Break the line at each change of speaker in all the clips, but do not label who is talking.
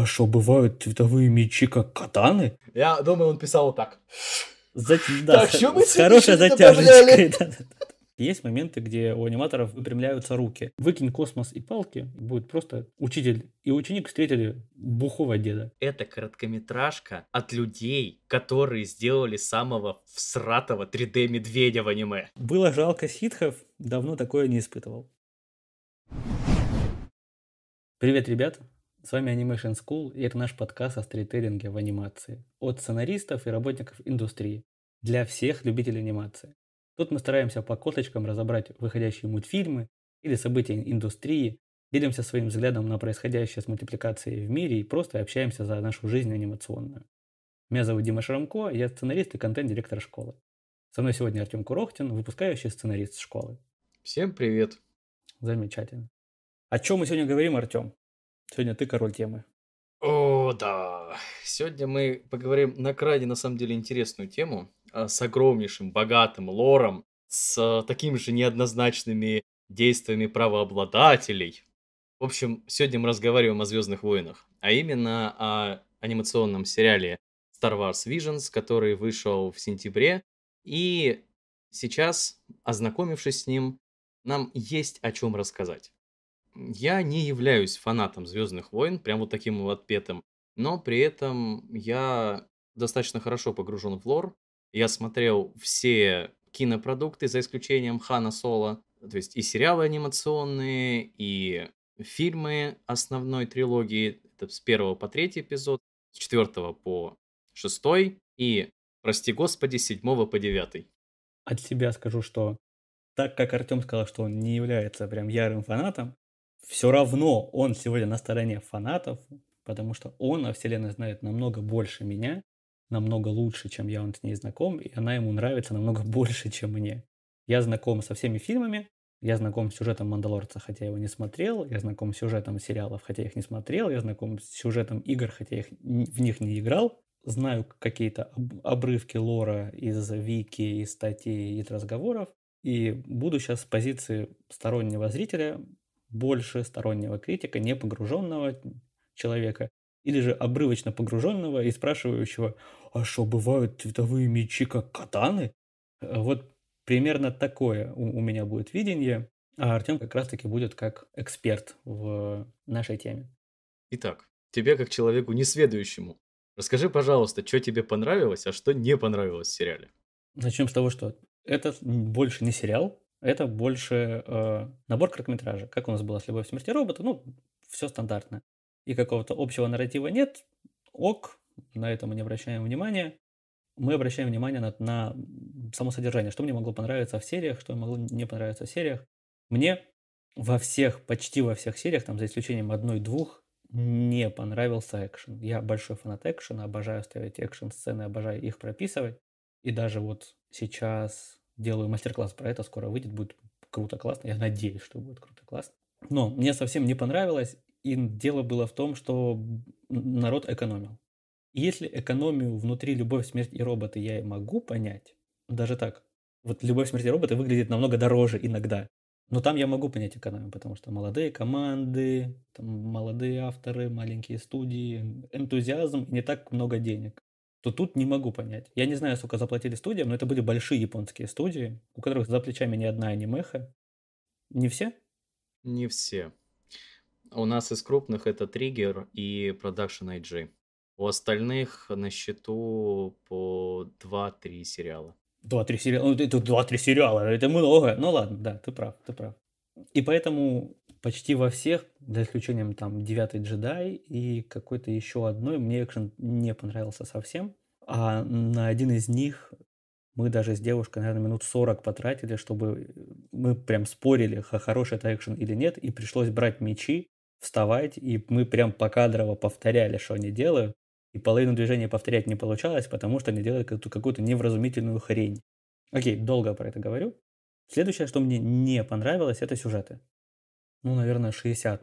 А что, бывают цветовые мечи, как катаны?
Я думаю, он писал вот так.
Зат... Да, так, Есть моменты, где у аниматоров выпрямляются руки. Выкинь космос и палки, будет просто
учитель и
ученик встретили бухого деда.
Это короткометражка от людей, которые сделали самого всратого 3D-медведя в аниме.
Было жалко ситхов, давно такое не испытывал. Привет, ребята! С вами Animation School и это наш подкаст о стритейлинге в анимации. От сценаристов и работников индустрии. Для всех любителей анимации. Тут мы стараемся по косточкам разобрать выходящие мультфильмы или события индустрии, делимся своим взглядом на происходящее с мультипликацией в мире и просто общаемся за нашу жизнь анимационную. Меня зовут Дима Шрамко, я сценарист и контент-директор школы. Со мной сегодня Артем Курохтин, выпускающий сценарист школы. Всем привет. Замечательно. О чем мы сегодня говорим, Артем? Сегодня ты король темы.
О, да. Сегодня мы поговорим на крайне, на самом деле, интересную тему а, с огромнейшим, богатым лором, с такими же неоднозначными действиями правообладателей. В общем, сегодня мы разговариваем о Звездных войнах, а именно о анимационном сериале Star Wars Visions, который вышел в сентябре. И сейчас, ознакомившись с ним, нам есть о чем рассказать. Я не являюсь фанатом Звездных войн, прям вот таким вот петом, но при этом я достаточно хорошо погружен в лор. Я смотрел все кинопродукты, за исключением Хана Соло, то есть и сериалы анимационные, и фильмы основной трилогии, это с первого по третий эпизод, с четвертого по шестой и, прости господи, с седьмого по девятый.
От себя скажу, что так как Артем сказал, что он не является прям ярым фанатом, все равно он сегодня на стороне фанатов, потому что он о вселенной знает намного больше меня, намного лучше, чем я он с ней знаком, и она ему нравится намного больше, чем мне. Я знаком со всеми фильмами, я знаком с сюжетом «Мандалорца», хотя его не смотрел, я знаком с сюжетом сериалов, хотя их не смотрел, я знаком с сюжетом игр, хотя их, в них не играл, знаю какие-то обрывки лора из вики, из статей, из разговоров, и буду сейчас с позиции стороннего зрителя больше стороннего критика, не погруженного человека, или же обрывочно погруженного и спрашивающего, а что, бывают цветовые мечи как катаны? Э, вот примерно такое у, у меня будет видение, а Артем как раз-таки будет как эксперт в нашей теме.
Итак, тебе как человеку несведущему, расскажи, пожалуйста, что тебе понравилось, а что не понравилось в сериале?
Начнем с того, что
это больше не сериал,
это больше э, набор короткометража, как у нас было с «Любовь, смерти робота», ну, все стандартно. И какого-то общего нарратива нет, ок, на это мы не обращаем внимания. Мы обращаем внимание на, на само содержание, что мне могло понравиться в сериях, что могло не понравиться в сериях. Мне во всех, почти во всех сериях, там за исключением одной-двух, не понравился экшен. Я большой фанат экшена, обожаю ставить экшен-сцены, обожаю их прописывать. И даже вот сейчас делаю мастер-класс про это, скоро выйдет, будет круто, классно. Я надеюсь, что будет круто, классно. Но мне совсем не понравилось, и дело было в том, что народ экономил. если экономию внутри «Любовь, смерть и роботы» я могу понять, даже так, вот «Любовь, смерть и роботы» выглядит намного дороже иногда, но там я могу понять экономию, потому что молодые команды, там молодые авторы, маленькие студии, энтузиазм и не так много денег то тут не могу понять. Я не знаю, сколько заплатили студиям, но это были большие японские студии, у которых за плечами ни одна анимеха. Не все?
Не все. У нас из крупных это Триггер и Production IG. У остальных на счету по 2-3 сериала.
2-3 сериала? Ну, это 2-3 сериала, это много. Ну ладно, да, ты прав, ты прав. И поэтому почти во всех, за исключением там «Девятый джедай» и какой-то еще одной, мне экшен не понравился совсем. А на один из них мы даже с девушкой, наверное, минут 40 потратили, чтобы э, мы прям спорили, хороший это экшен или нет, и пришлось брать мечи, вставать, и мы прям покадрово повторяли, что они делают, и половину движения повторять не получалось, потому что они делают какую-то невразумительную хрень. Окей, долго про это говорю. Следующее, что мне не понравилось, это сюжеты. Ну, наверное, 60-70%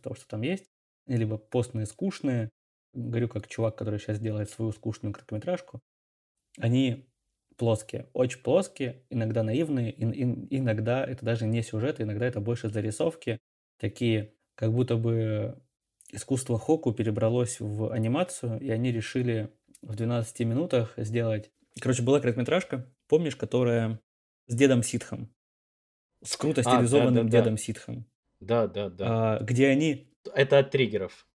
того, что там есть. Либо постные скучные. Говорю, как чувак, который сейчас делает свою скучную короткометражку. Они плоские, очень плоские, иногда наивные, и, и, иногда это даже не сюжет, иногда это больше зарисовки, такие, как будто бы искусство Хоку перебралось в анимацию, и они решили в 12 минутах сделать... Короче, была короткометражка, помнишь, которая с дедом Ситхом.
С круто а, стилизованным а, да, да, дедом да. Ситхом. Да, да, да. А, где они... Это от триггеров.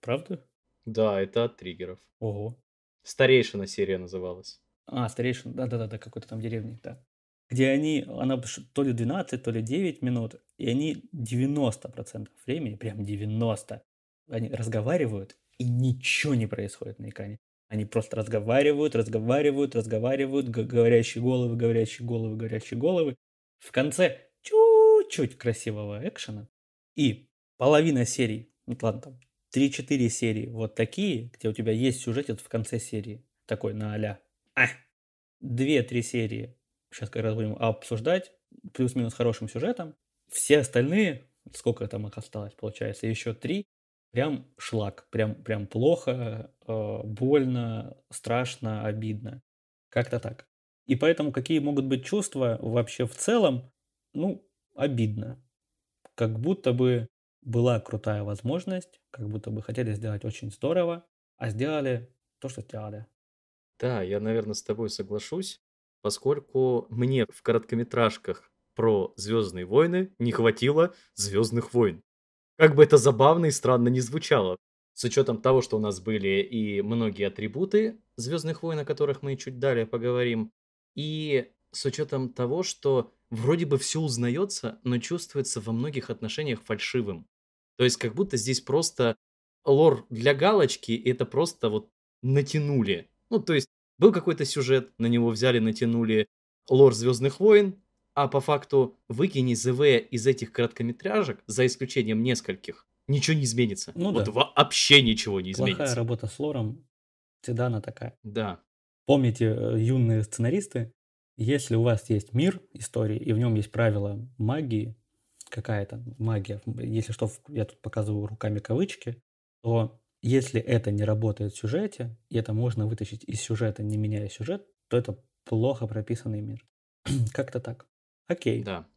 Правда? Да, это от триггеров. Ого. Старейшина серия называлась.
А, старейшина, да-да-да, какой-то там деревни, да. Где они, она то ли 12, то ли 9 минут, и они 90% времени, прям 90, они разговаривают, и ничего не происходит на экране. Они просто разговаривают, разговаривают, разговаривают, говорящие головы, говорящие головы, говорящие головы. В конце чуть-чуть красивого экшена. И половина серий, ну ладно, там 3-4 серии вот такие, где у тебя есть сюжетец в конце серии, такой на а-ля. А! 2-3 серии, сейчас как раз будем обсуждать, плюс-минус хорошим сюжетом. Все остальные, сколько там их осталось, получается, еще 3, прям шлак, прям, прям плохо, э, больно, страшно, обидно. Как-то так. И поэтому какие могут быть чувства вообще в целом? Ну, обидно. Как будто бы была крутая возможность, как будто бы хотели сделать очень здорово, а сделали то, что сделали.
Да, я, наверное, с тобой соглашусь, поскольку мне в короткометражках про Звездные войны не хватило Звездных войн. Как бы это забавно и странно не звучало, с учетом того, что у нас были и многие атрибуты Звездных войн, о которых мы чуть далее поговорим, и с учетом того, что вроде бы все узнается, но чувствуется во многих отношениях фальшивым. То есть как будто здесь просто лор для галочки, и это просто вот натянули. Ну, то есть был какой-то сюжет, на него взяли, натянули лор Звездных войн, а по факту выкини ЗВ из этих короткометражек, за исключением нескольких, ничего не изменится. Ну, вот да. вообще ничего не Плохая изменится.
работа с лором, всегда она такая. Да. Помните, э, юные сценаристы, если у вас есть мир истории, и в нем есть правила магии, какая-то магия, если что, я тут показываю руками кавычки, то если это не работает в сюжете, и это можно вытащить из сюжета, не меняя сюжет, то это плохо прописанный мир. Как-то так.
Окей. Да.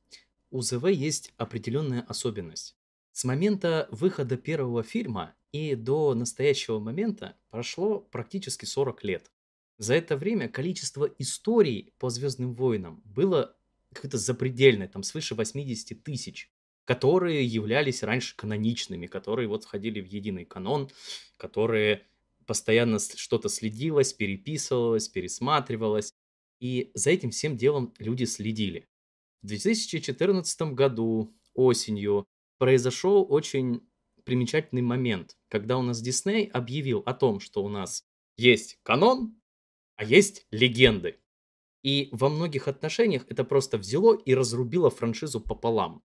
У ЗВ есть определенная особенность. С момента выхода первого фильма и до настоящего момента прошло практически 40 лет. За это время количество историй по Звездным войнам было какое то запредельное, там свыше 80 тысяч, которые являлись раньше каноничными, которые вот входили в единый канон, которые постоянно что-то следилось, переписывалось, пересматривалось. И за этим всем делом люди следили. В 2014 году осенью произошел очень примечательный момент, когда у нас Дисней объявил о том, что у нас есть канон, а есть легенды. И во многих отношениях это просто взяло и разрубило франшизу пополам.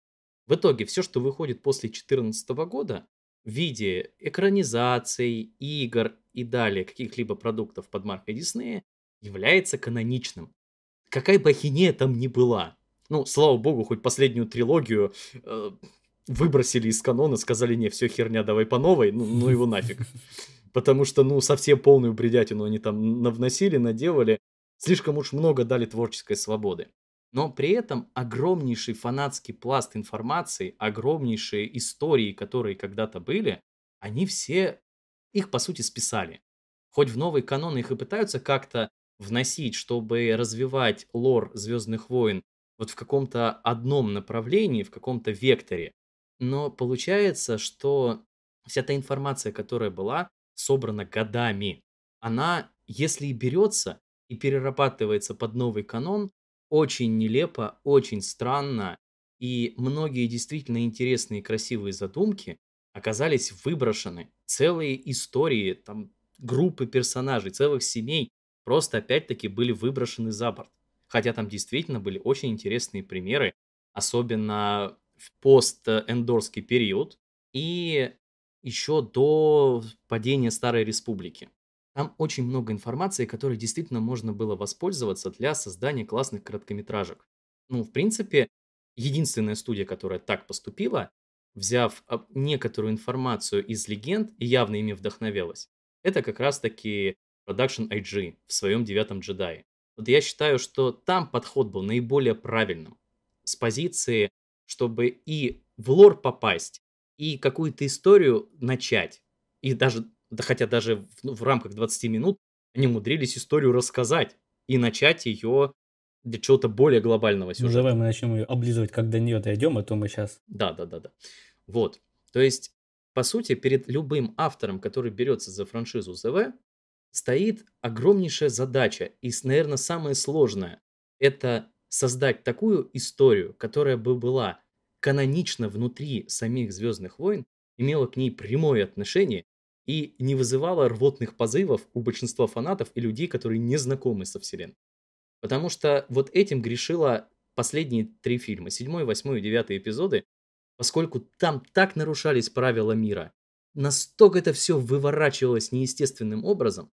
В итоге все, что выходит после 2014 года в виде экранизаций, игр и далее каких-либо продуктов под маркой Диснея, является каноничным. Какая бы ахинея там ни была, ну, слава богу, хоть последнюю трилогию э, выбросили из канона, сказали, не, все херня, давай по новой, ну, ну его нафиг. Потому что, ну, совсем полную бредятину они там навносили, наделали. Слишком уж много дали творческой свободы. Но при этом огромнейший фанатский пласт информации, огромнейшие истории, которые когда-то были, они все, их по сути списали. Хоть в новый канон их и пытаются как-то вносить, чтобы развивать лор Звездных войн вот в каком-то одном направлении, в каком-то векторе. Но получается, что вся та информация, которая была собрана годами, она, если и берется и перерабатывается под новый канон, очень нелепо, очень странно, и многие действительно интересные и красивые задумки оказались выброшены. Целые истории, там группы персонажей, целых семей просто опять-таки были выброшены за борт хотя там действительно были очень интересные примеры, особенно в пост-эндорский период и еще до падения Старой Республики. Там очень много информации, которой действительно можно было воспользоваться для создания классных короткометражек. Ну, в принципе, единственная студия, которая так поступила, взяв а, некоторую информацию из легенд и явно ими вдохновилась, это как раз-таки Production IG в своем девятом джедае. Вот я считаю, что там подход был наиболее правильным. С позиции, чтобы и в лор попасть, и какую-то историю начать. И даже, да хотя даже в, ну, в рамках 20 минут они умудрились историю рассказать и начать ее для чего-то более глобального сюжета. Ну, давай
мы начнем ее облизывать, когда до нее дойдем, а то мы сейчас...
Да, да, да, да. Вот. То есть, по сути, перед любым автором, который берется за франшизу ЗВ, стоит огромнейшая задача и, наверное, самое сложное – это создать такую историю, которая бы была канонично внутри самих «Звездных войн», имела к ней прямое отношение и не вызывала рвотных позывов у большинства фанатов и людей, которые не знакомы со вселенной. Потому что вот этим грешила последние три фильма, седьмой, восьмой и девятый эпизоды, поскольку там так нарушались правила мира, настолько это все выворачивалось неестественным образом,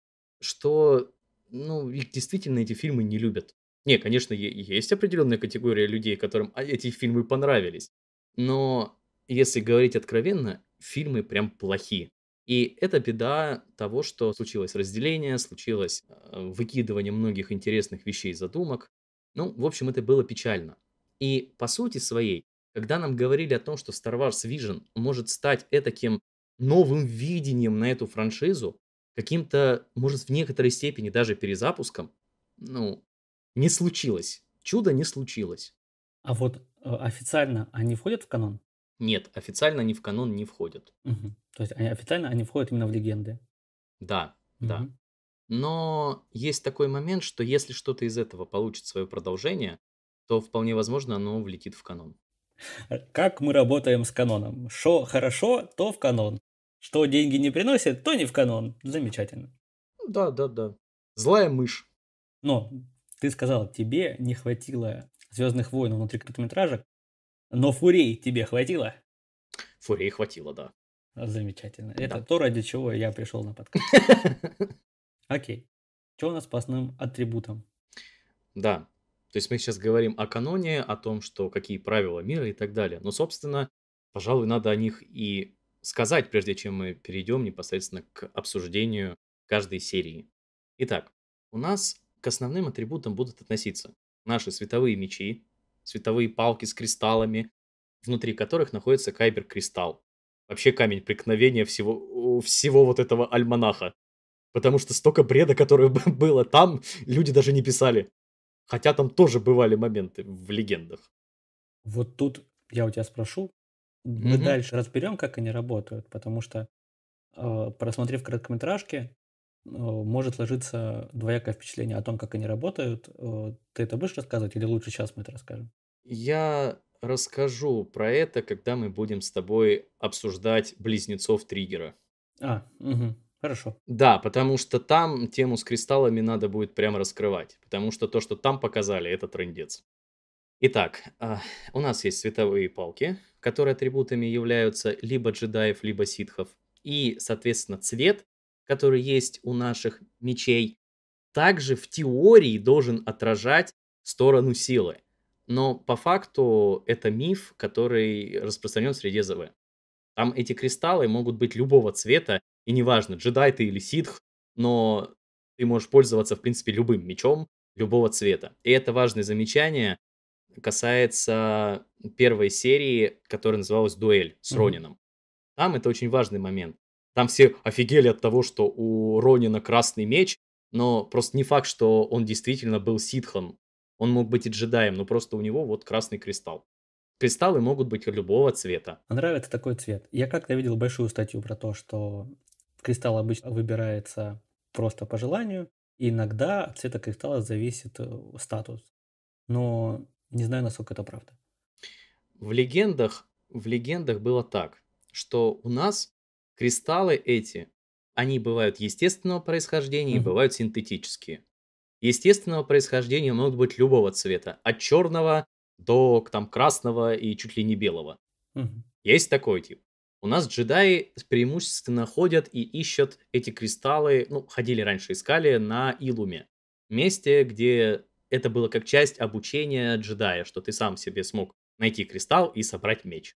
что, ну, их действительно эти фильмы не любят. Не, конечно, есть определенная категория людей, которым а, эти фильмы понравились. Но если говорить откровенно, фильмы прям плохи. И это беда того, что случилось разделение, случилось э, выкидывание многих интересных вещей, и задумок. Ну, в общем, это было печально. И по сути своей, когда нам говорили о том, что Star Wars Vision может стать этаким новым видением на эту франшизу, каким-то, может, в некоторой степени даже перезапуском, ну, не случилось. Чудо не случилось. А вот э, официально они входят в канон? Нет, официально они в канон не входят.
Угу. То есть они, официально они входят именно в легенды? Да, угу.
да. Но есть такой момент, что если что-то из этого получит свое продолжение, то вполне возможно оно влетит в канон. Э, как мы работаем с каноном? Что хорошо, то в
канон что деньги не приносят, то не в канон. Замечательно. Да, да, да. Злая мышь. Но ты сказал, тебе не хватило Звездных войн внутри
короткометражек, но Фурей тебе хватило? Фурей хватило, да.
Замечательно. Да. Это то, ради чего я пришел на подкаст. Окей. Что у нас по основным атрибутам?
Да. То есть мы сейчас говорим о каноне, о том, что какие правила мира и так далее. Но, собственно, пожалуй, надо о них и сказать, прежде чем мы перейдем непосредственно к обсуждению каждой серии. Итак, у нас к основным атрибутам будут относиться наши световые мечи, световые палки с кристаллами, внутри которых находится кайбер-кристалл. Вообще камень преткновения всего, всего вот этого альманаха. Потому что столько бреда, которое было там, люди даже не писали. Хотя там тоже бывали моменты в легендах.
Вот тут я у тебя спрошу, мы угу. дальше разберем, как они работают, потому что, э, просмотрев короткометражки, э, может ложиться двоякое впечатление о том, как они работают. Э, ты это будешь рассказывать или лучше сейчас мы это расскажем?
Я расскажу про это, когда мы будем с тобой обсуждать близнецов триггера.
А, угу. Хорошо.
Да, потому что там тему с кристаллами надо будет прямо раскрывать. Потому что то, что там показали, это трендец. Итак, а, у нас есть световые палки, которые атрибутами являются либо джедаев, либо ситхов. И, соответственно, цвет, который есть у наших мечей, также в теории должен отражать сторону силы. Но по факту это миф, который распространен среди ЗВ. Там эти кристаллы могут быть любого цвета, и неважно, джедай ты или ситх, но ты можешь пользоваться, в принципе, любым мечом любого цвета. И это важное замечание, касается первой серии, которая называлась «Дуэль» с mm-hmm. Там это очень важный момент. Там все офигели от того, что у Ронина красный меч, но просто не факт, что он действительно был ситхом. Он мог быть и джедаем, но просто у него вот красный кристалл. Кристаллы могут быть любого цвета. А Нравится такой
цвет. Я как-то видел большую статью про то, что кристалл обычно выбирается просто по желанию. И иногда от цвета кристалла зависит э, статус. Но не знаю, насколько это правда.
В легендах, в легендах было так, что у нас кристаллы эти, они бывают естественного происхождения mm-hmm. и бывают синтетические. Естественного происхождения могут быть любого цвета, от черного до там, красного и чуть ли не белого. Mm-hmm. Есть такой тип. У нас джедаи преимущественно ходят и ищут эти кристаллы, ну, ходили раньше, искали на Илуме. Месте, где это было как часть обучения джедая, что ты сам себе смог найти кристалл и собрать меч.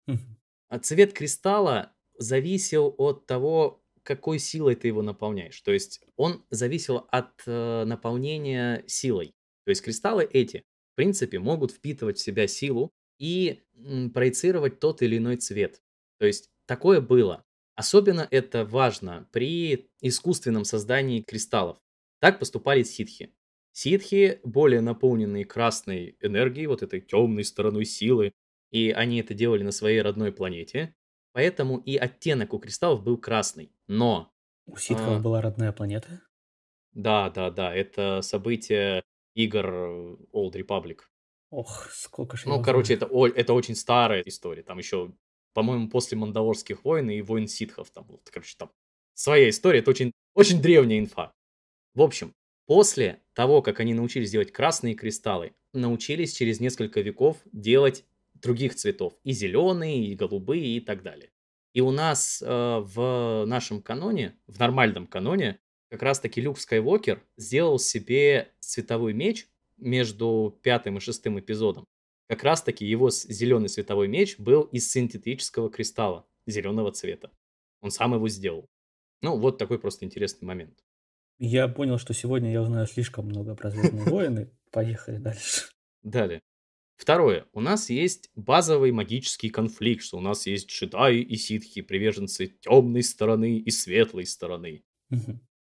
А цвет кристалла зависел от того, какой силой ты его наполняешь. То есть он зависел от э, наполнения силой. То есть кристаллы эти, в принципе, могут впитывать в себя силу и м, проецировать тот или иной цвет. То есть такое было. Особенно это важно при искусственном создании кристаллов. Так поступали ситхи. Ситхи более наполненные красной энергией, вот этой темной стороной силы, и они это делали на своей родной планете, поэтому и оттенок у кристаллов был красный. Но... У
а ситхов а... была родная планета?
Да, да, да, это событие игр э, Old Republic. Ох, сколько же... Ну, короче, это, это очень старая история, там еще, по-моему, после Мандаворских войн и войн ситхов, там, вот, короче, там своя история, это очень, очень древняя инфа. В общем, После того, как они научились делать красные кристаллы, научились через несколько веков делать других цветов, и зеленые, и голубые, и так далее. И у нас э, в нашем каноне, в нормальном каноне, как раз-таки Люк Скайуокер сделал себе световой меч между пятым и шестым эпизодом. Как раз-таки его зеленый световой меч был из синтетического кристалла зеленого цвета. Он сам его сделал. Ну, вот такой просто интересный момент.
Я понял, что сегодня я узнаю слишком много про Звездные войны. Поехали дальше.
Далее. Второе. У нас есть базовый магический конфликт, что у нас есть джедаи и ситхи, приверженцы темной стороны и светлой стороны,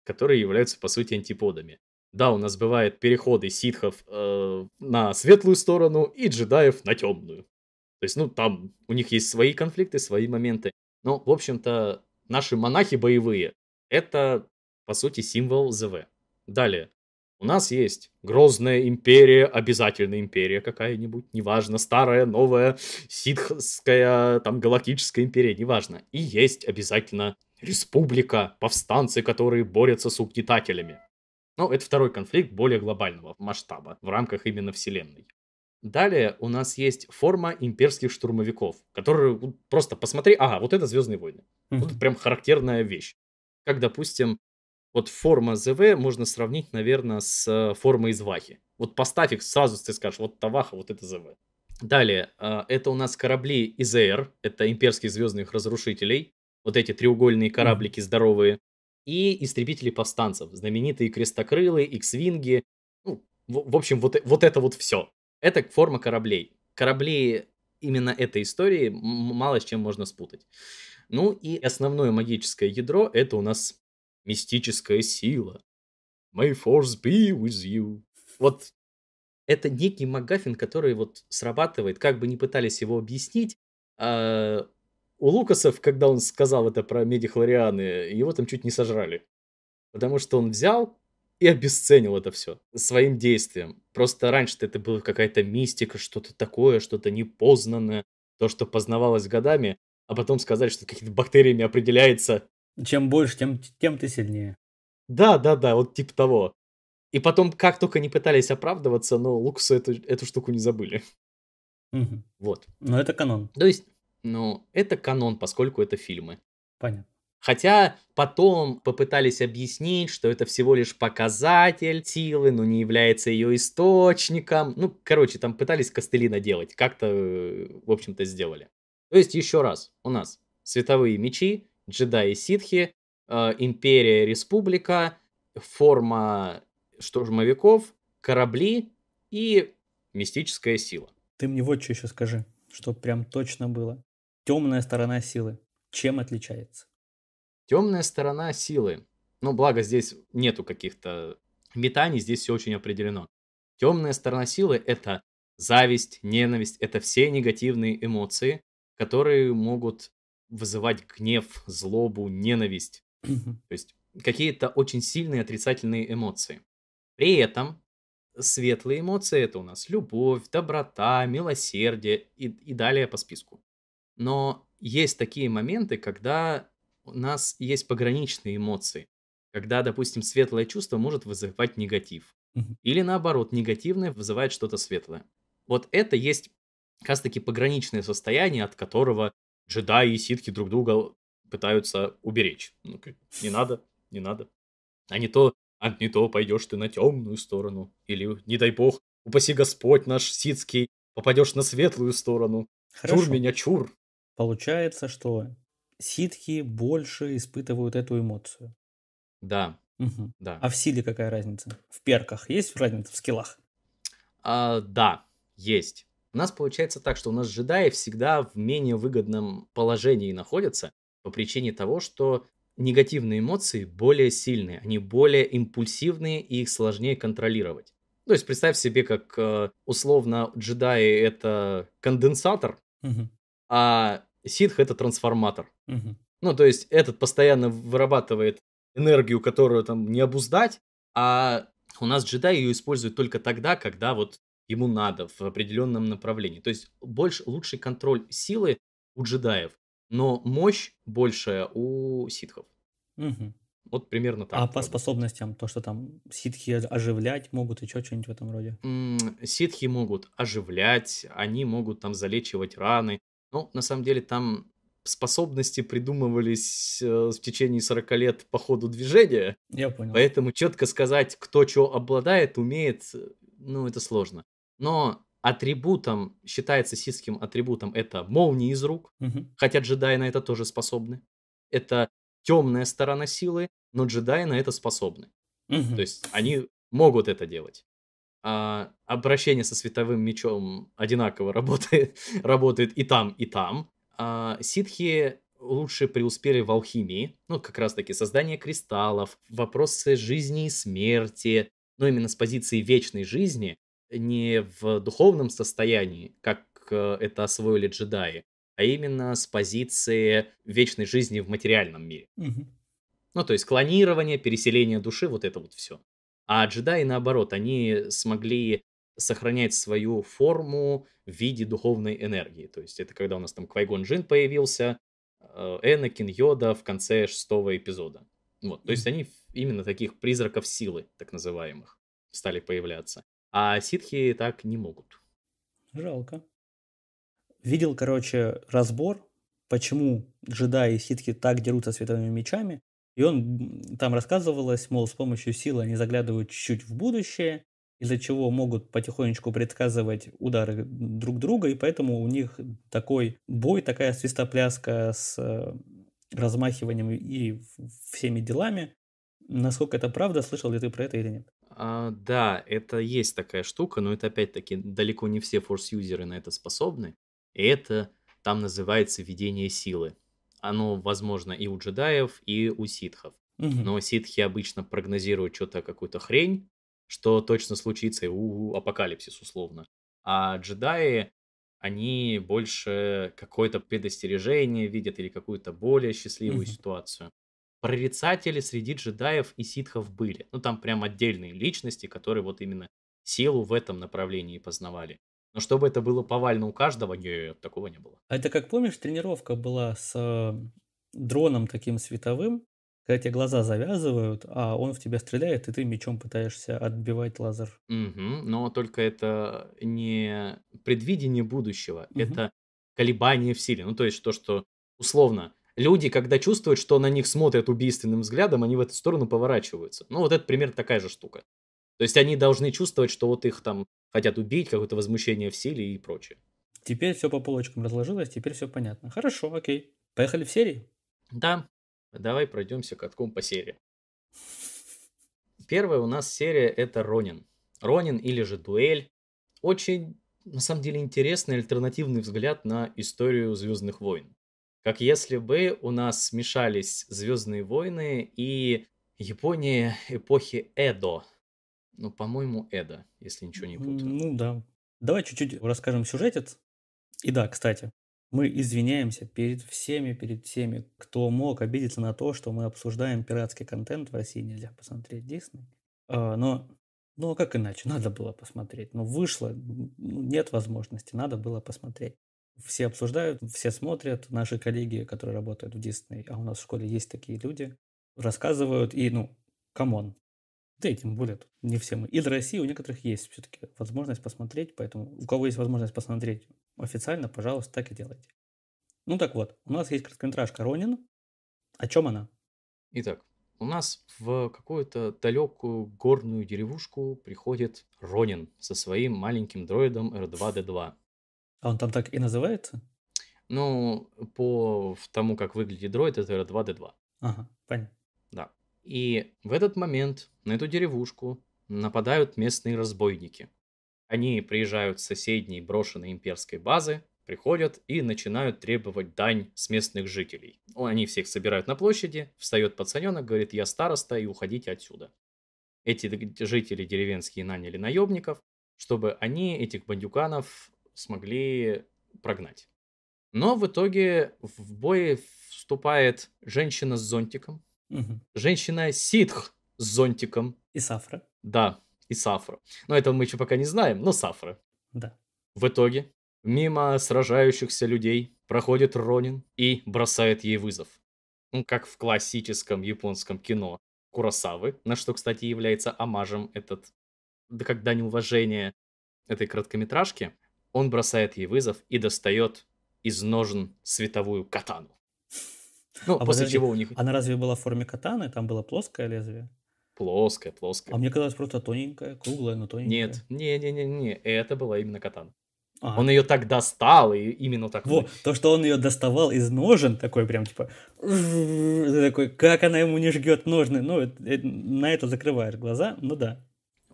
которые являются, по сути, антиподами. Да, у нас бывают переходы ситхов э, на светлую сторону и джедаев на темную. То есть, ну, там у них есть свои конфликты, свои моменты. Но, в общем-то, наши монахи боевые — это по сути символ ЗВ. Далее. У нас есть грозная империя, обязательно империя какая-нибудь, неважно, старая, новая, ситхская, там, галактическая империя, неважно. И есть обязательно республика, повстанцы, которые борются с угнетателями. Но это второй конфликт более глобального масштаба в рамках именно Вселенной. Далее у нас есть форма имперских штурмовиков, которые просто посмотри, ага, вот это Звездные войны. Вот прям характерная вещь. Как, допустим, вот форма ЗВ можно сравнить, наверное, с э, формой из Вахи. Вот поставь их, сразу ты скажешь, вот Таваха, вот это ЗВ. Далее, э, это у нас корабли из ЭР, это имперские звездных разрушителей, вот эти треугольные кораблики здоровые, и истребители повстанцев, знаменитые крестокрылы, иксвинги, ну, в, в общем, вот, вот это вот все. Это форма кораблей. Корабли именно этой истории мало с чем можно спутать. Ну и основное магическое ядро это у нас мистическая сила. May force be with you. Вот это некий Магафин, который вот срабатывает, как бы не пытались его объяснить. А у Лукасов, когда он сказал это про медихлорианы, его там чуть не сожрали. Потому что он взял и обесценил это все своим действием. Просто раньше это была какая-то мистика, что-то такое, что-то непознанное, то, что познавалось годами, а потом сказать, что какими-то бактериями определяется чем больше, тем, тем ты сильнее. Да, да, да, вот типа того. И потом, как только не пытались оправдываться, но ну, Лукасу эту, эту штуку не забыли. Угу. Вот. Но ну, это канон. То есть, ну, это канон, поскольку это фильмы. Понятно. Хотя потом попытались объяснить, что это всего лишь показатель силы, но не является ее источником. Ну, короче, там пытались костыли наделать. Как-то, э, в общем-то, сделали. То есть, еще раз, у нас световые мечи джедаи ситхи, э, империя республика, форма штурмовиков, корабли и мистическая сила. Ты мне вот что еще
скажи, что прям точно было. Темная сторона силы.
Чем отличается? Темная сторона силы. Ну, благо здесь нету каких-то метаний, здесь все очень определено. Темная сторона силы — это зависть, ненависть, это все негативные эмоции, которые могут вызывать гнев, злобу, ненависть. То есть какие-то очень сильные отрицательные эмоции. При этом светлые эмоции это у нас любовь, доброта, милосердие и, и далее по списку. Но есть такие моменты, когда у нас есть пограничные эмоции, когда, допустим, светлое чувство может вызывать негатив. Или наоборот, негативное вызывает что-то светлое. Вот это есть как раз таки пограничное состояние, от которого джедаи и ситки друг друга пытаются уберечь. Ну, не надо, не надо. А не то, а не то пойдешь ты на темную сторону. Или, не дай бог, упаси Господь наш ситский, попадешь на светлую сторону. Хорошо. Чур меня, чур. Получается, что ситки больше
испытывают эту эмоцию.
Да. Угу. да. А
в силе какая разница?
В перках есть разница в скиллах? А, да, есть. У нас получается так, что у нас джедаи всегда в менее выгодном положении находятся по причине того, что негативные эмоции более сильные, они более импульсивные и их сложнее контролировать. То есть представь себе, как э, условно джедаи это конденсатор, угу. а ситх это трансформатор. Угу. Ну, то есть этот постоянно вырабатывает энергию, которую там не обуздать, а у нас джедаи ее используют только тогда, когда вот ему надо в определенном направлении. То есть больше, лучший контроль силы у джедаев, но мощь большая у ситхов. Угу. Вот примерно так. А по способностям, то, что там ситхи
оживлять могут, и что, что-нибудь в этом роде?
Ситхи могут оживлять, они могут там залечивать раны. Но ну, на самом деле, там способности придумывались э, в течение 40 лет по ходу движения. Я понял. Поэтому четко сказать, кто что обладает, умеет, э, ну, это сложно но атрибутом, считается ситским атрибутом, это молнии из рук, угу. хотя джедаи на это тоже способны. Это темная сторона силы, но джедаи на это способны. Угу. То есть они могут это делать. А обращение со световым мечом одинаково работает, работает и там, и там. А ситхи лучше преуспели в алхимии, ну, как раз-таки создание кристаллов, вопросы жизни и смерти, но именно с позиции вечной жизни не в духовном состоянии, как э, это освоили джедаи, а именно с позиции вечной жизни в материальном мире. Угу. Ну, то есть клонирование, переселение души, вот это вот все. А джедаи, наоборот, они смогли сохранять свою форму в виде духовной энергии. То есть это когда у нас там Квайгон Джин появился, э, Энакин, Йода в конце шестого эпизода. Вот, то есть они именно таких призраков силы, так называемых, стали появляться. А ситхи так не могут.
Жалко. Видел, короче, разбор, почему джедаи и ситхи так дерутся световыми мечами. И он там рассказывалось, мол, с помощью силы они заглядывают чуть-чуть в будущее, из-за чего могут потихонечку предсказывать удары друг друга, и поэтому у них такой бой, такая свистопляска с э, размахиванием и всеми делами. Насколько это правда, слышал ли ты про это или нет?
А, да, это есть такая штука, но это опять-таки далеко не все форс-юзеры на это способны. И это там называется ведение силы. Оно возможно и у джедаев, и у ситхов. Угу. Но ситхи обычно прогнозируют что-то, какую-то хрень, что точно случится, и у апокалипсис условно. А джедаи, они больше какое-то предостережение видят или какую-то более счастливую угу. ситуацию прорицатели среди джедаев и ситхов были. Ну, там прям отдельные личности, которые вот именно силу в этом направлении познавали. Но чтобы это было повально у каждого, нет, такого не было.
А это как помнишь, тренировка была с э, дроном таким световым, когда тебе глаза завязывают, а он в тебя стреляет, и ты мечом пытаешься отбивать лазер.
Угу, но только это не предвидение будущего, угу. это колебание в силе. Ну, то есть то, что условно люди, когда чувствуют, что на них смотрят убийственным взглядом, они в эту сторону поворачиваются. Ну, вот это примерно такая же штука. То есть они должны чувствовать, что вот их там хотят убить, какое-то возмущение в силе и прочее. Теперь все по полочкам разложилось, теперь все понятно. Хорошо, окей. Поехали в серии? Да. Давай пройдемся катком по серии. Первая у нас серия это Ронин. Ронин или же Дуэль. Очень, на самом деле, интересный альтернативный взгляд на историю Звездных войн как если бы у нас смешались Звездные войны и Япония эпохи Эдо. Ну, по-моему, Эдо, если ничего не путаю. Ну да. Давай чуть-чуть расскажем сюжетец.
И да, кстати, мы извиняемся перед всеми, перед всеми, кто мог обидеться на то, что мы обсуждаем пиратский контент в России, нельзя посмотреть Дисней. А, но ну а как иначе? Надо было посмотреть. Но ну, вышло, ну, нет возможности, надо было посмотреть. Все обсуждают, все смотрят, наши коллеги, которые работают в Дисней, а у нас в школе есть такие люди, рассказывают, и, ну, камон. Да и тем более, не все мы. И для России у некоторых есть все-таки возможность посмотреть, поэтому у кого есть возможность посмотреть официально,
пожалуйста, так и делайте. Ну так вот, у нас есть короткометражка «Ронин». О чем она? Итак, у нас в какую-то далекую горную деревушку приходит Ронин со своим маленьким дроидом R2-D2. А он там так и называется? Ну, по тому, как выглядит дроид, это 2D2.
Ага, понятно.
Да. И в этот момент на эту деревушку нападают местные разбойники. Они приезжают с соседней брошенной имперской базы, приходят и начинают требовать дань с местных жителей. Они всех собирают на площади, встает пацаненок, говорит, я староста и уходите отсюда. Эти жители деревенские наняли наемников, чтобы они этих бандюканов смогли прогнать. Но в итоге в бой вступает женщина с зонтиком, угу. женщина ситх с зонтиком. И сафра. Да, и сафра. Но этого мы еще пока не знаем, но сафра. Да. В итоге мимо сражающихся людей проходит Ронин и бросает ей вызов. Ну, как в классическом японском кино Куросавы, на что, кстати, является амажем этот, да как дань уважения этой короткометражки. Он бросает ей вызов и достает из ножен световую катану. Ну, а после подожди, чего у них...
Она разве была в форме катаны? Там было плоское лезвие?
Плоская, плоская. А мне
казалось, просто тоненькая, круглая, но тоненькая. Нет,
не-не-не-не, это была именно катана. А. Он ее так достал,
и именно так. Вот, то, что он ее доставал из ножен, такой прям типа... Такой, как она ему не жгет ножны? Ну, на это закрываешь глаза, ну да.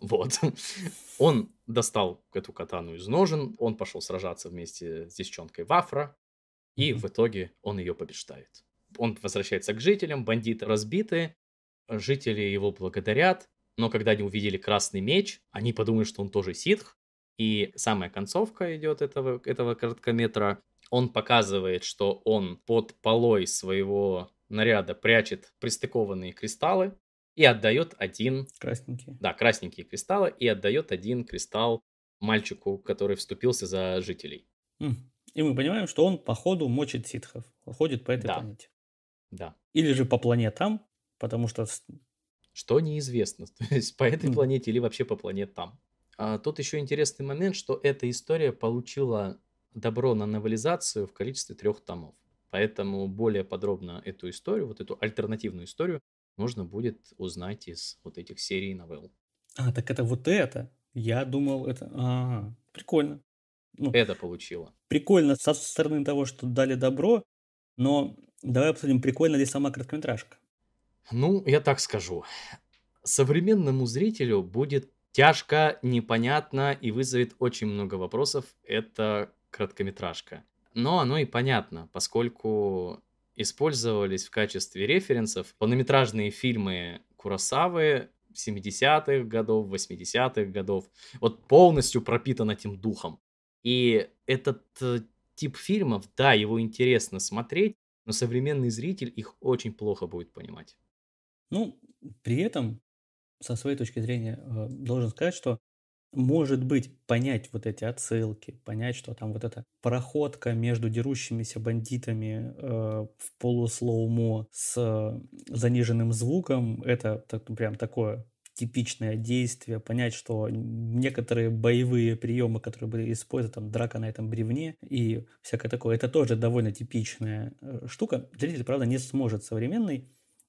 Вот.
Он достал эту катану из ножен, он пошел сражаться вместе с девчонкой Вафра, и в итоге он ее побеждает. Он возвращается к жителям, бандиты разбиты, жители его благодарят, но когда они увидели красный меч, они подумали, что он тоже ситх, и самая концовка идет этого, этого короткометра. Он показывает, что он под полой своего наряда прячет пристыкованные кристаллы, и отдает один... Красненький. Да, красненькие кристаллы, и отдает один кристалл мальчику, который вступился за жителей. Хм. И мы понимаем, что он походу мочит ситхов, ходит по этой да. планете. Да. Или же по планетам, потому что... Что неизвестно, то есть по этой хм. планете или вообще по планетам. А тут еще интересный момент, что эта история получила добро на новелизацию в количестве трех томов. Поэтому более подробно эту историю, вот эту альтернативную историю, нужно будет узнать из вот этих серий новелл.
А, так это вот это? Я думал, это... -а. прикольно.
Ну, это получило.
Прикольно со стороны того, что дали добро, но давай обсудим, прикольно ли сама короткометражка.
Ну, я так скажу. Современному зрителю будет тяжко, непонятно и вызовет очень много вопросов. Это короткометражка. Но оно и понятно, поскольку использовались в качестве референсов полнометражные фильмы куросавы 70-х годов, 80-х годов. Вот полностью пропитан этим духом. И этот э, тип фильмов, да, его интересно смотреть, но современный зритель их очень плохо будет понимать.
Ну, при этом, со своей точки зрения, э, должен сказать, что может быть, понять вот эти отсылки, понять, что там вот эта проходка между дерущимися бандитами э, в полуслоумо с э, заниженным звуком, это так, прям такое типичное действие, понять, что некоторые боевые приемы, которые были использованы, там, драка на этом бревне и всякое такое, это тоже довольно типичная э, штука. Зритель, правда, не сможет современный,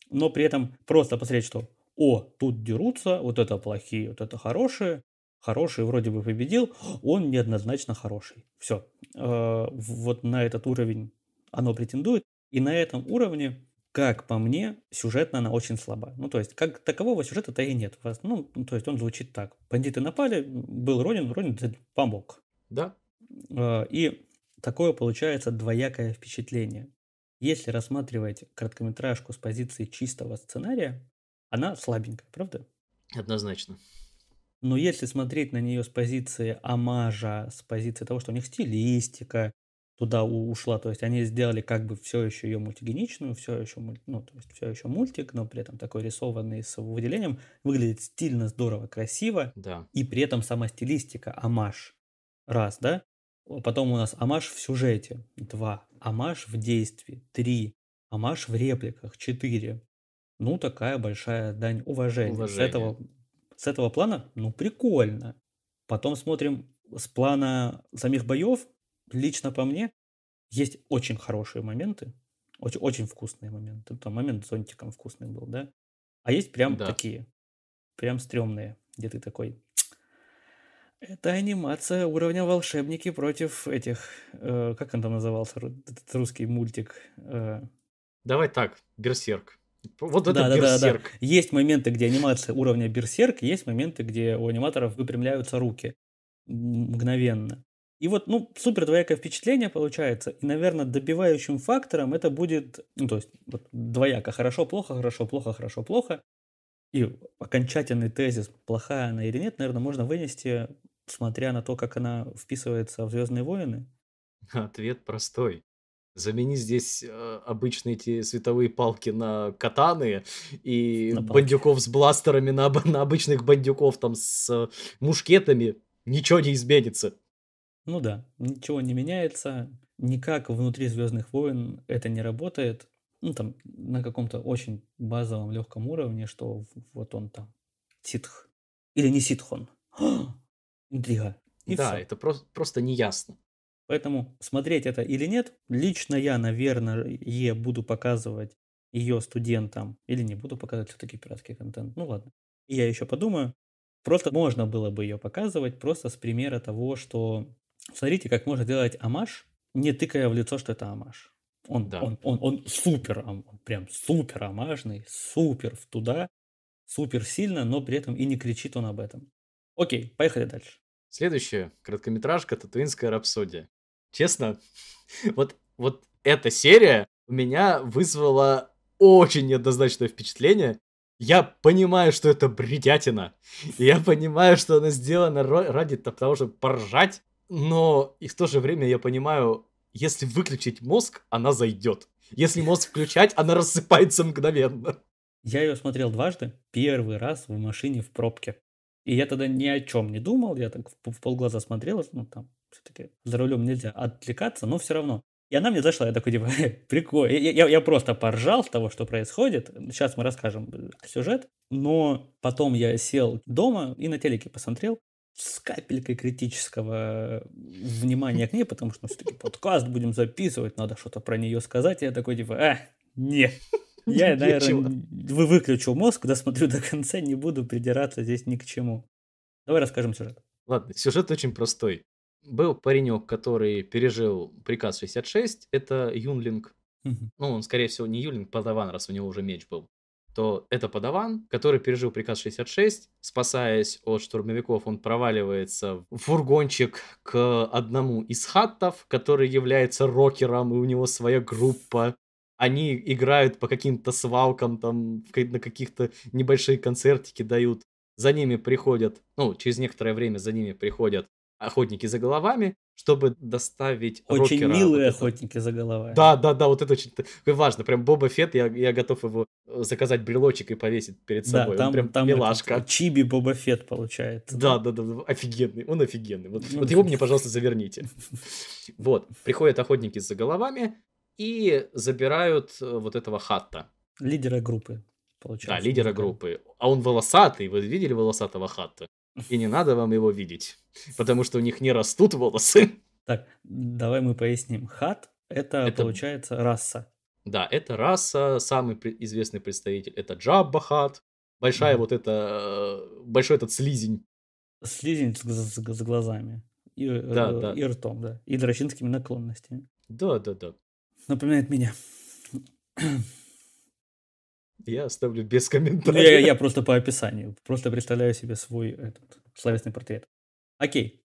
но при этом просто посмотреть, что о, тут дерутся, вот это плохие, вот это хорошие, хороший, вроде бы победил, он неоднозначно хороший. Все. Э, вот на этот уровень оно претендует. И на этом уровне, как по мне, сюжетно она очень слаба. Ну, то есть, как такового сюжета-то и нет. Ну, то есть, он звучит так. Бандиты напали, был Ронин, Ронин помог. Да. Э, и такое получается двоякое впечатление. Если рассматривать короткометражку с позиции чистого сценария, она слабенькая, правда? Однозначно. Но если смотреть на нее с позиции амажа, с позиции того, что у них стилистика туда ушла, то есть они сделали как бы все еще ее мультигеничную, все еще, ну, то есть все еще мультик, но при этом такой рисованный с выделением, выглядит стильно, здорово, красиво, да. и при этом сама стилистика, амаж, раз, да? Потом у нас амаж в сюжете, два, амаж в действии, три, амаж в репликах, четыре, ну, такая большая дань уважения. уважения. С этого с этого плана, ну, прикольно. Потом смотрим с плана самих боев. Лично по мне есть очень хорошие моменты, очень, очень вкусные моменты. Там момент с зонтиком вкусный был, да? А есть прям да. такие, прям стрёмные, где ты такой... Это анимация уровня волшебники против этих... Э, как он там назывался? Этот русский мультик. Э...
Давай так, Берсерк. Вот это да, да, да, да.
Есть моменты, где анимация уровня берсерк, есть моменты, где у аниматоров выпрямляются руки мгновенно. И вот, ну, супер двоякое впечатление получается. И, наверное, добивающим фактором это будет, ну, то есть, вот, двояко хорошо, плохо, хорошо, плохо, хорошо, плохо. И окончательный тезис, плохая она или нет, наверное, можно вынести, смотря на то, как она вписывается в Звездные войны.
Ответ простой. Замени здесь э, обычные эти световые палки на катаны и на бандюков с бластерами на, на обычных бандюков там с э, мушкетами. Ничего не изменится. Ну да,
ничего не меняется. Никак внутри Звездных войн это не работает. Ну там на каком-то очень базовом легком уровне, что вот он там ситх. Или не Ситхон? он. Интрига.
И да, все. это про- просто неясно. Поэтому смотреть
это или нет, лично я, наверное, е буду показывать ее студентам или не буду показывать все-таки пиратский контент. Ну ладно. я еще подумаю. Просто можно было бы ее показывать просто с примера того, что смотрите, как можно делать амаш, не тыкая в лицо, что это амаш. Он, да. он, он, он супер, он прям супер амажный, супер в туда, супер сильно, но при этом и не кричит он об этом.
Окей, поехали дальше. Следующая короткометражка «Татуинская рапсодия». Честно, вот, вот эта серия у меня вызвала очень неоднозначное впечатление. Я понимаю, что это бредятина. Я понимаю, что она сделана ради того, чтобы поржать. Но и в то же время я понимаю, если выключить мозг, она зайдет. Если мозг включать, она рассыпается мгновенно.
Я ее смотрел дважды. Первый раз в машине в пробке. И я тогда ни о чем не думал, я так в полглаза смотрел, ну там все-таки за рулем нельзя отвлекаться, но все равно. И она мне зашла, я такой, типа, прикольно. Я, я, я просто поржал с того, что происходит. Сейчас мы расскажем э, сюжет. Но потом я сел дома и на телеке посмотрел с капелькой критического э, внимания к ней, потому что ну, все-таки подкаст будем записывать, надо что-то про нее сказать. И я такой, типа, а, нет. Я, наверное, вы выключил мозг, досмотрю до конца, не буду придираться здесь ни к чему.
Давай расскажем сюжет. Ладно, сюжет очень простой. Был паренек, который пережил приказ 66, это Юнлинг. Ну, он, скорее всего, не Юнлинг, Подаван, раз у него уже меч был. То это Подаван, который пережил приказ 66, спасаясь от штурмовиков, он проваливается в фургончик к одному из хаттов, который является рокером, и у него своя группа они играют по каким-то свалкам, там, на каких-то небольшие концертики дают. За ними приходят, ну, через некоторое время за ними приходят охотники за головами, чтобы доставить Очень рокера, милые вот охотники за головами. Да, да, да, вот это очень э, важно. Прям Боба Фет, я, я готов его э, заказать брелочек и повесить перед собой. Да, там, прям там милашка. Этот, чиби Боба Фет получается. Да, да, да, да, офигенный, он офигенный. Вот, ну, вот его мне, пожалуйста, заверните. Вот, приходят охотники за головами, и забирают э, вот этого хатта. Лидера группы, получается. Да, лидера группы. А он волосатый, вы видели волосатого хатта? И не надо вам его видеть, потому что у них не растут волосы.
Так, давай мы поясним. Хат — это, это... получается, раса.
Да, это раса, самый известный представитель — это Джабба Хат, большая mm. вот это э, большой этот слизень.
Слизень с, с, с глазами и, э, да, э, да. и ртом, да, и дрочинскими наклонностями.
Да, да, да
напоминает меня.
Я оставлю без комментариев. Я, я
просто по описанию. Просто представляю себе свой этот, словесный портрет.
Окей.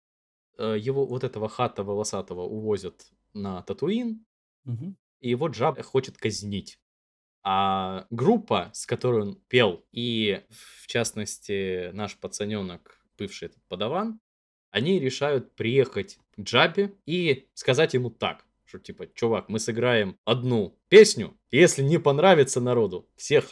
Э, его вот этого хата волосатого увозят на Татуин. Угу. И его Джаб хочет казнить. А группа, с которой он пел, и в частности наш пацаненок, бывший этот подаван, они решают приехать к Джабе и сказать ему так. Что типа, чувак, мы сыграем одну песню, если не понравится народу, всех,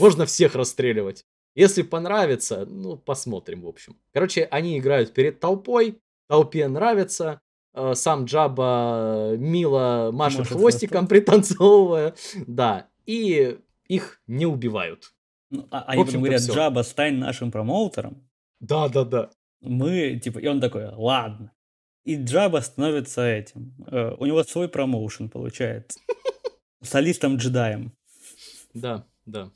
можно всех расстреливать. Если понравится, ну, посмотрим, в общем. Короче, они играют перед толпой, толпе нравится, э, сам Джаба э, мило машет Может, хвостиком, это... пританцовывая, да, и
их не убивают.
Ну, а, а они говорят, все.
Джаба, стань нашим промоутером. Да, да, да. Мы, типа, и он такой, ладно. И Джаба становится этим. Э, у него свой промоушен получается. Солистом-джедаем.
Да, да.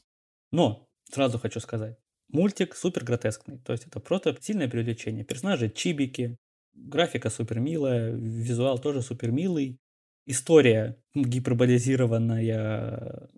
Но, сразу хочу сказать, мультик супер гротескный. То есть это просто сильное привлечение. Персонажи чибики, графика супер милая, визуал тоже супер милый. История гиперболизированная,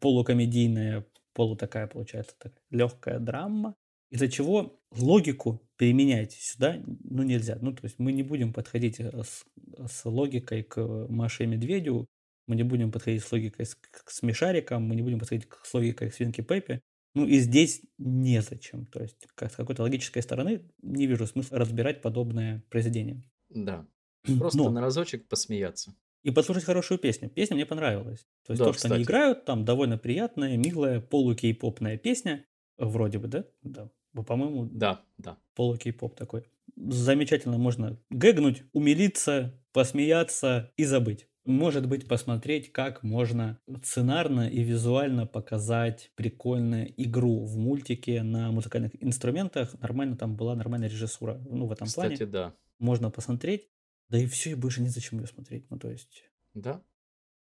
полукомедийная, полу такая получается, такая легкая драма. Из-за чего логику применять сюда ну, нельзя. Ну, то есть мы не будем подходить э, с, с логикой к э, Маше и Медведю, мы не будем подходить с логикой с, к смешарикам, мы не будем подходить с логикой к свинке Пеппи. Ну и здесь незачем. То есть как, с какой-то логической стороны не вижу смысла разбирать подобное произведение. Да. Просто Но. на разочек посмеяться. И послушать хорошую песню. Песня мне понравилась. То есть да, то, кстати. что они играют, там довольно приятная, милая, полукей-попная песня. Вроде бы, да? Да, по-моему, да, да. Полукей-поп такой. Замечательно можно гэгнуть, умилиться, посмеяться и забыть. Может быть, посмотреть, как можно сценарно и визуально показать прикольную игру в мультике на музыкальных инструментах. Нормально там была нормальная режиссура. Ну, в этом Кстати, плане. Кстати, да. Можно посмотреть. Да и все, и больше незачем ее смотреть. Ну, то есть...
Да,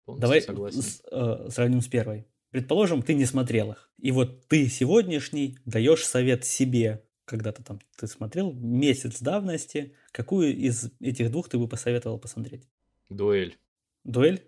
Полностью Давай согласен. С,
э, сравним с первой. Предположим, ты не смотрел их. И вот ты сегодняшний даешь совет себе, когда-то там ты смотрел, месяц давности, какую из этих двух ты бы посоветовал посмотреть? Дуэль. Дуэль?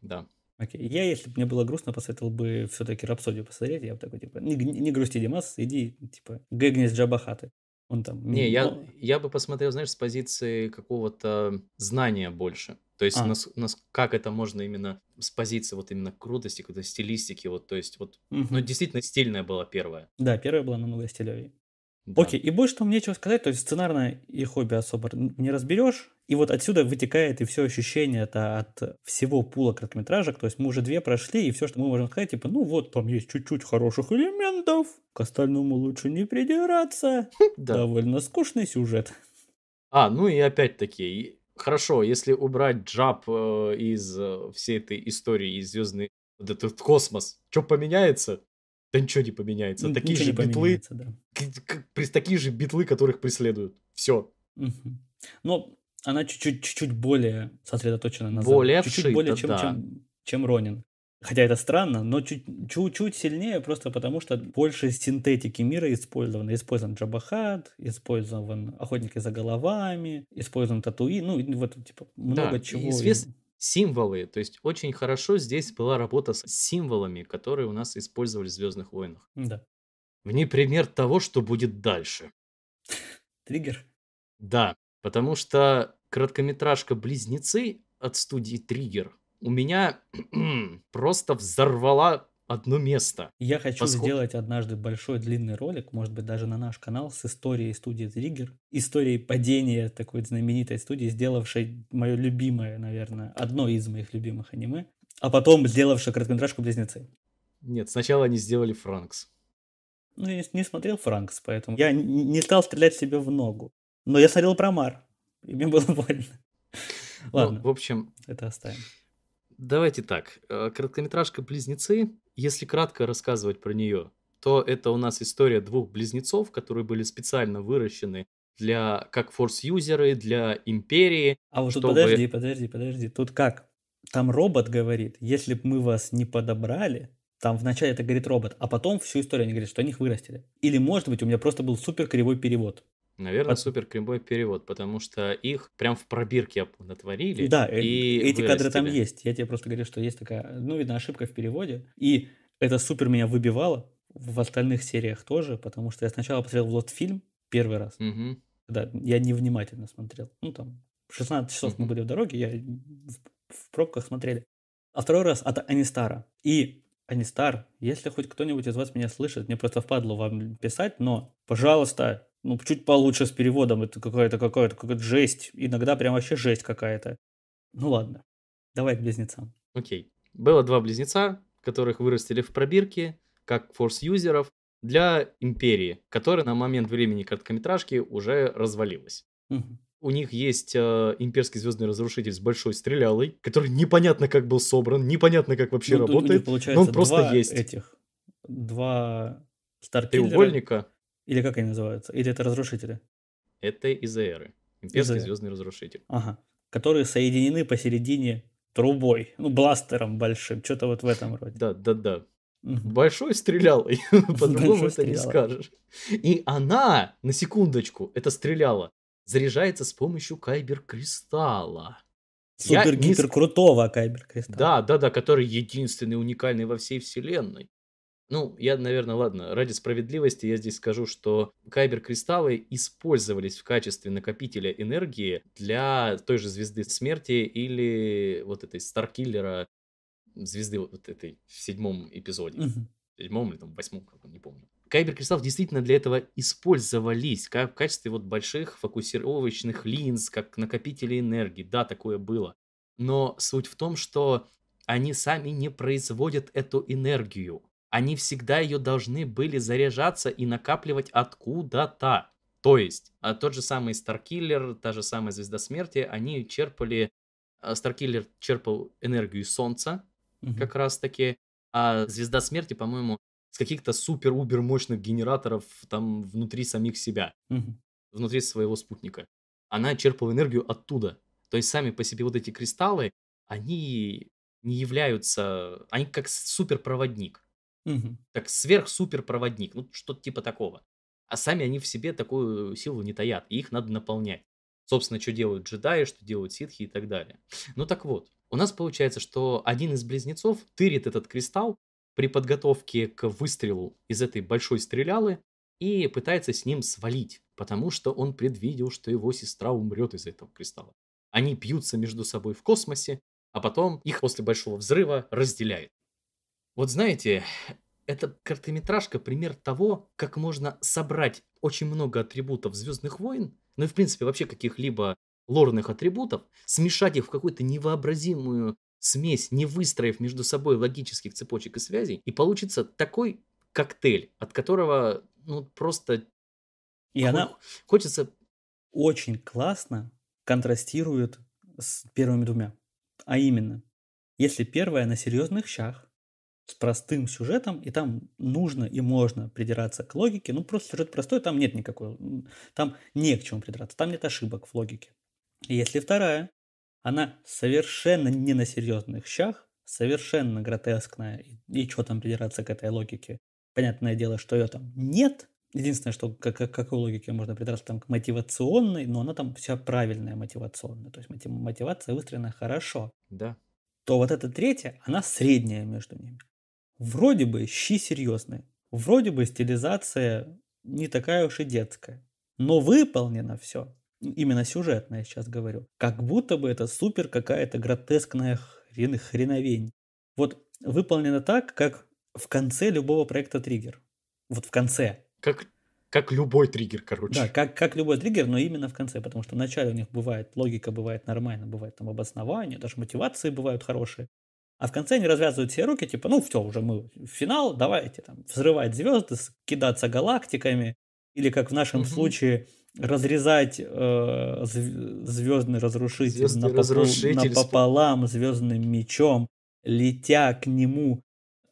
Да. Окей. Я, если бы мне было грустно, посоветовал бы все-таки «Рапсодию» посмотреть. Я бы такой, типа, не, не грусти, Димас, иди, типа, гэгни с Джабахаты. Он там... Не, я,
я бы посмотрел, знаешь, с позиции какого-то знания больше. То есть, а. нас, нас, как это можно именно с позиции вот именно крутости, какой-то стилистики, вот, то есть, вот, угу. ну, действительно стильная была первая.
Да, первая была намного стилевее. Да. Окей, и больше мне нечего сказать, то есть сценарно и хобби особо не разберешь. И вот отсюда вытекает и все ощущение это от всего пула короткометражек. То есть мы уже две прошли, и все, что мы можем сказать, типа, ну вот, там есть чуть-чуть хороших элементов, к остальному лучше не придираться. Довольно скучный сюжет.
А, ну и опять-таки, Хорошо, если убрать Джаб э, из э, всей этой истории, из звездный вот этот космос, что поменяется? Да ничего не поменяется. Ну, такие же битлы, да. такие же битлы, которых преследуют. Все. Но ну, она чуть-чуть, чуть-чуть более
сосредоточена на Более Чуть-чуть более, чем, да. чем, чем Ронин. Хотя это странно, но чуть-чуть сильнее просто потому, что больше синтетики мира использовано. Использован Джабахат, использован Охотники за головами, использован Татуи, ну вот типа много да, чего. Извест...
Символы, то есть очень хорошо здесь была работа с символами, которые у нас использовали в Звездных войнах. Да. В ней пример того, что будет дальше. Триггер? Да, потому что краткометражка «Близнецы» от студии «Триггер» у меня просто взорвала одно место. Я хочу поскольку...
сделать однажды большой длинный ролик, может быть, даже на наш канал, с историей студии Триггер, историей падения такой знаменитой студии, сделавшей мое любимое, наверное, одно из моих любимых аниме, а потом сделавшей короткометражку «Близнецы».
Нет, сначала они сделали «Франкс».
Ну, я не смотрел
«Франкс», поэтому
я не стал стрелять себе в ногу. Но я смотрел «Промар», и мне было больно.
Ну, Ладно, ну, в общем... Это оставим давайте так. Э, короткометражка «Близнецы», если кратко рассказывать про нее, то это у нас история двух близнецов, которые были специально выращены для как форс-юзеры, для империи. А вот чтобы... тут подожди, подожди,
подожди. Тут как? Там робот говорит, если бы мы вас не подобрали, там вначале это говорит робот, а потом всю историю они говорят, что они их вырастили. Или, может быть, у меня просто был супер кривой перевод.
Наверное, Под... супер кривой перевод, потому что их прям в пробирке натворили. Да, э, и эти вырастили. кадры там есть.
Я тебе просто говорю, что есть такая, ну, видно, ошибка в переводе. И это супер меня выбивало в остальных сериях тоже, потому что я сначала посмотрел вот фильм первый раз. Угу. Да, я невнимательно смотрел. Ну, там, 16 часов угу. мы были в дороге, я в, в пробках смотрели. А второй раз от Анистара. И Анистар, если хоть кто-нибудь из вас меня слышит, мне просто впадло вам писать, но, пожалуйста, ну, чуть получше с переводом. Это какая-то какая-то какая жесть. Иногда прям вообще жесть какая-то. Ну ладно, давай к близнецам.
Окей. Было два близнеца, которых вырастили в пробирке, как форс-юзеров, для империи, которая на момент времени короткометражки уже развалилась. Угу. У них есть э, имперский звездный разрушитель с большой стрелялой, который непонятно как был собран, непонятно как вообще ну, работает, но он просто есть. Этих
два старпиллера. Треугольника или как они называются? Или это разрушители?
Это Изаэры. Имперский Изаэр. звездный разрушитель. Ага. Которые соединены
посередине трубой, ну, бластером большим, что-то вот в этом роде. Да, да, да.
Большой стрелял, по-другому это не скажешь. И она, на секундочку, это стреляла, заряжается с помощью кайбер-кристалла. Супер-гипер-крутого
кайбер-кристалла. Да,
да, да, который единственный, уникальный во всей вселенной. Ну, я, наверное, ладно, ради справедливости я здесь скажу, что кайбер-кристаллы использовались в качестве накопителя энергии для той же звезды смерти или вот этой Старкиллера, звезды вот этой в седьмом эпизоде. Угу. В седьмом или там восьмом, как не помню. Кайбер-кристаллов действительно для этого использовались как в качестве вот больших фокусировочных линз, как накопители энергии. Да, такое было. Но суть в том, что они сами не производят эту энергию они всегда ее должны были заряжаться и накапливать откуда-то. То есть, а тот же самый Старкиллер, та же самая Звезда Смерти, они черпали... Старкиллер черпал энергию Солнца, угу. как раз-таки. А Звезда Смерти, по-моему, с каких-то супер-убер мощных генераторов там внутри самих себя, угу. внутри своего спутника. Она черпала энергию оттуда. То есть сами по себе вот эти кристаллы, они не являются, они как суперпроводник. Угу. Как сверх-супер-проводник, ну, что-то типа такого. А сами они в себе такую силу не таят, и их надо наполнять. Собственно, что делают джедаи, что делают ситхи и так далее. Ну так вот, у нас получается, что один из близнецов тырит этот кристалл при подготовке к выстрелу из этой большой стрелялы и пытается с ним свалить, потому что он предвидел, что его сестра умрет из этого кристалла. Они пьются между собой в космосе, а потом их после большого взрыва разделяет. Вот знаете, эта короткометражка пример того, как можно собрать очень много атрибутов Звездных войн, ну и в принципе вообще каких-либо лорных атрибутов, смешать их в какую-то невообразимую смесь, не выстроив между собой логических цепочек и связей, и получится такой коктейль, от которого ну просто и она
хочется очень классно контрастирует с первыми двумя, а именно, если первая на серьезных щах, с простым сюжетом, и там нужно и можно придираться к логике. Ну, просто сюжет простой, там нет никакой, там не к чему придраться, там нет ошибок в логике. И если вторая, она совершенно не на серьезных щах, совершенно гротескная, и, и что там придираться к этой логике? Понятное дело, что ее там нет, Единственное, что как, как, какой логике можно придраться там к мотивационной, но она там вся правильная мотивационная, то есть мотивация выстроена хорошо. Да. То вот эта третья, она средняя между ними. Вроде бы щи серьезные, вроде бы стилизация не такая уж и детская, но выполнено все, именно сюжетно я сейчас говорю, как будто бы это супер какая-то гротескная хрен хреновень. Вот выполнено так, как в конце любого проекта триггер. Вот в конце. Как как любой триггер, короче. Да, как, как любой триггер, но именно в конце, потому что вначале у них бывает логика, бывает нормально, бывает там обоснование, даже мотивации бывают хорошие, а в конце они развязывают все руки, типа, ну все, уже мы в финал, давайте там взрывать звезды, кидаться галактиками, или как в нашем mm-hmm. случае разрезать э, звездный разрушитель, напопол, разрушитель напополам звездным мечом, летя к нему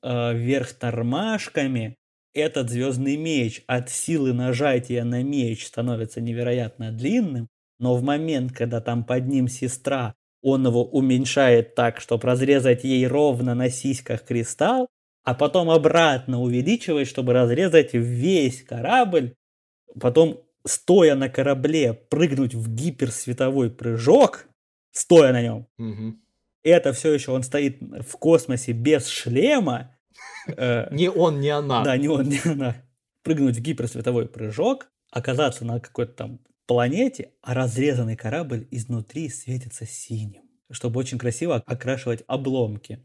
э, вверх тормашками, этот звездный меч от силы нажатия на меч становится невероятно длинным, но в момент, когда там под ним сестра он его уменьшает так, чтобы разрезать ей ровно на сиськах кристалл, а потом обратно увеличивает, чтобы разрезать весь корабль, потом стоя на корабле прыгнуть в гиперсветовой прыжок, стоя на нем. Это все еще он стоит в космосе без шлема. Э, не он, не она. Да, не он, не она. Прыгнуть в гиперсветовой прыжок, оказаться на какой-то там планете, а разрезанный корабль изнутри светится синим, чтобы очень красиво окрашивать обломки.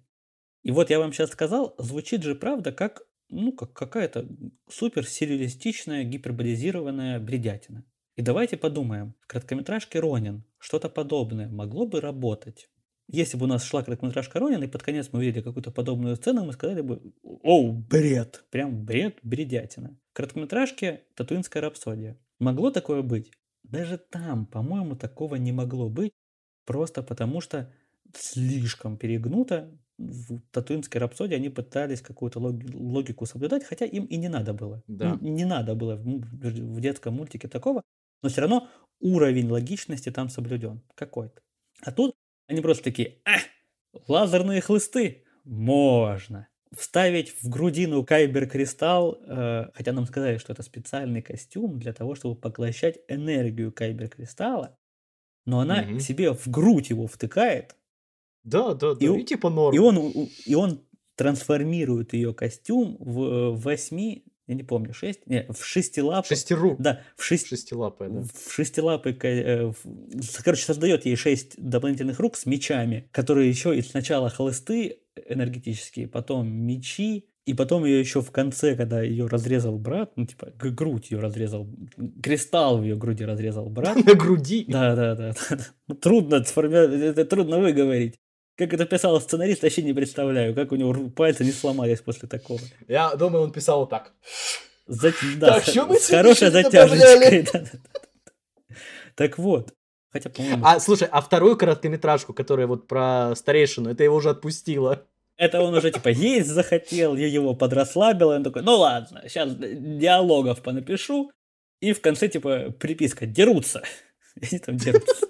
И вот я вам сейчас сказал, звучит же правда как, ну, как какая-то супер сюрреалистичная, гиперболизированная бредятина. И давайте подумаем, в короткометражке Ронин что-то подобное могло бы работать. Если бы у нас шла короткометражка Ронин, и под конец мы увидели какую-то подобную сцену, мы сказали бы «Оу, бред!» Прям бред, бредятина. В «Татуинская рапсодия». Могло такое быть? Даже там, по-моему, такого не могло быть, просто потому что слишком перегнуто. В Татуинской рапсодии они пытались какую-то логику соблюдать, хотя им и не надо было. Да. не надо было в детском мультике такого, но все равно уровень логичности там соблюден какой-то. А тут они просто такие, а, лазерные хлысты, можно вставить в грудину кайбер-кристалл, э, хотя нам сказали, что это специальный костюм для того, чтобы поглощать энергию кайбер-кристалла, но она угу. себе в грудь его втыкает. Да, да, да, и, и типа норм. И он, и он трансформирует ее костюм в э, восьми, я не помню, шесть, не, в шестилапый. Шестеру. Да, в шесть... Шестилапая, да. В шестилапый, э, в, короче, создает ей шесть дополнительных рук с мечами, которые еще и сначала холосты, энергетические, потом мечи, и потом ее еще в конце, когда ее разрезал брат, ну, типа, грудь ее разрезал, кристалл в ее груди разрезал брат. На груди? Да, да, да. Ну, трудно это трудно выговорить. Как это писал сценарист, вообще не представляю, как у него пальцы не сломались после такого.
Я думаю, он писал так. Да, так, что мы с хорошей затяжечкой. Так вот, Хотя, по-моему... А, слушай, а вторую короткометражку, которая вот про старейшину, это его уже отпустило. Это он уже, типа, есть захотел, я его
подрасслабила, он такой, ну ладно, сейчас диалогов понапишу, и в конце, типа, приписка, дерутся. они там дерутся.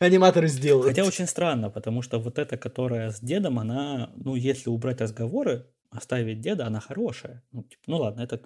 Аниматоры сделают. Хотя очень странно, потому что вот эта, которая с дедом, она, ну, если убрать разговоры, оставить деда, она хорошая. Ну, типа, ну ладно, это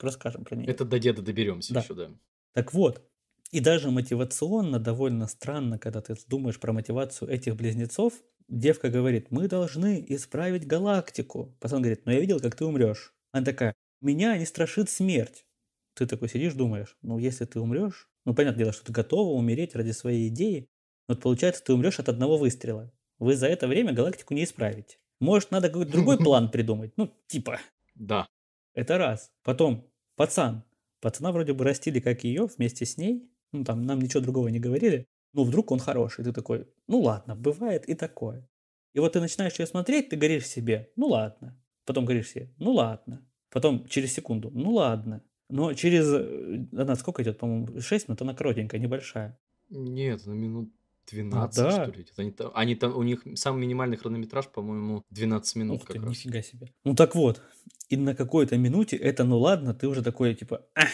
расскажем про нее. Это до деда доберемся да. еще, да. Так вот, и даже мотивационно довольно странно, когда ты думаешь про мотивацию этих близнецов, девка говорит, мы должны исправить галактику. Пацан говорит, но «Ну, я видел, как ты умрешь. Она такая, меня не страшит смерть. Ты такой сидишь, думаешь, ну если ты умрешь, ну понятное дело, что ты готова умереть ради своей идеи, но вот получается, ты умрешь от одного выстрела. Вы за это время галактику не исправите. Может, надо какой-то другой план придумать, ну типа. Да. Это раз. Потом, пацан. Пацана вроде бы растили как ее вместе с ней, ну, там, нам ничего другого не говорили, ну, вдруг он хороший, ты такой, ну, ладно, бывает и такое. И вот ты начинаешь ее смотреть, ты говоришь себе, ну, ладно, потом говоришь себе, ну, ладно, потом через секунду, ну, ладно, но через, э, она сколько идет, по-моему, 6 минут, она коротенькая, небольшая.
Нет, на минут 12, ну а, да. что ли, идет. Они, там, они там, у них самый минимальный хронометраж, по-моему, 12 минут Ух как ты, раз. нифига себе.
Ну так вот, и на какой-то минуте это, ну ладно, ты уже такой, типа, ах,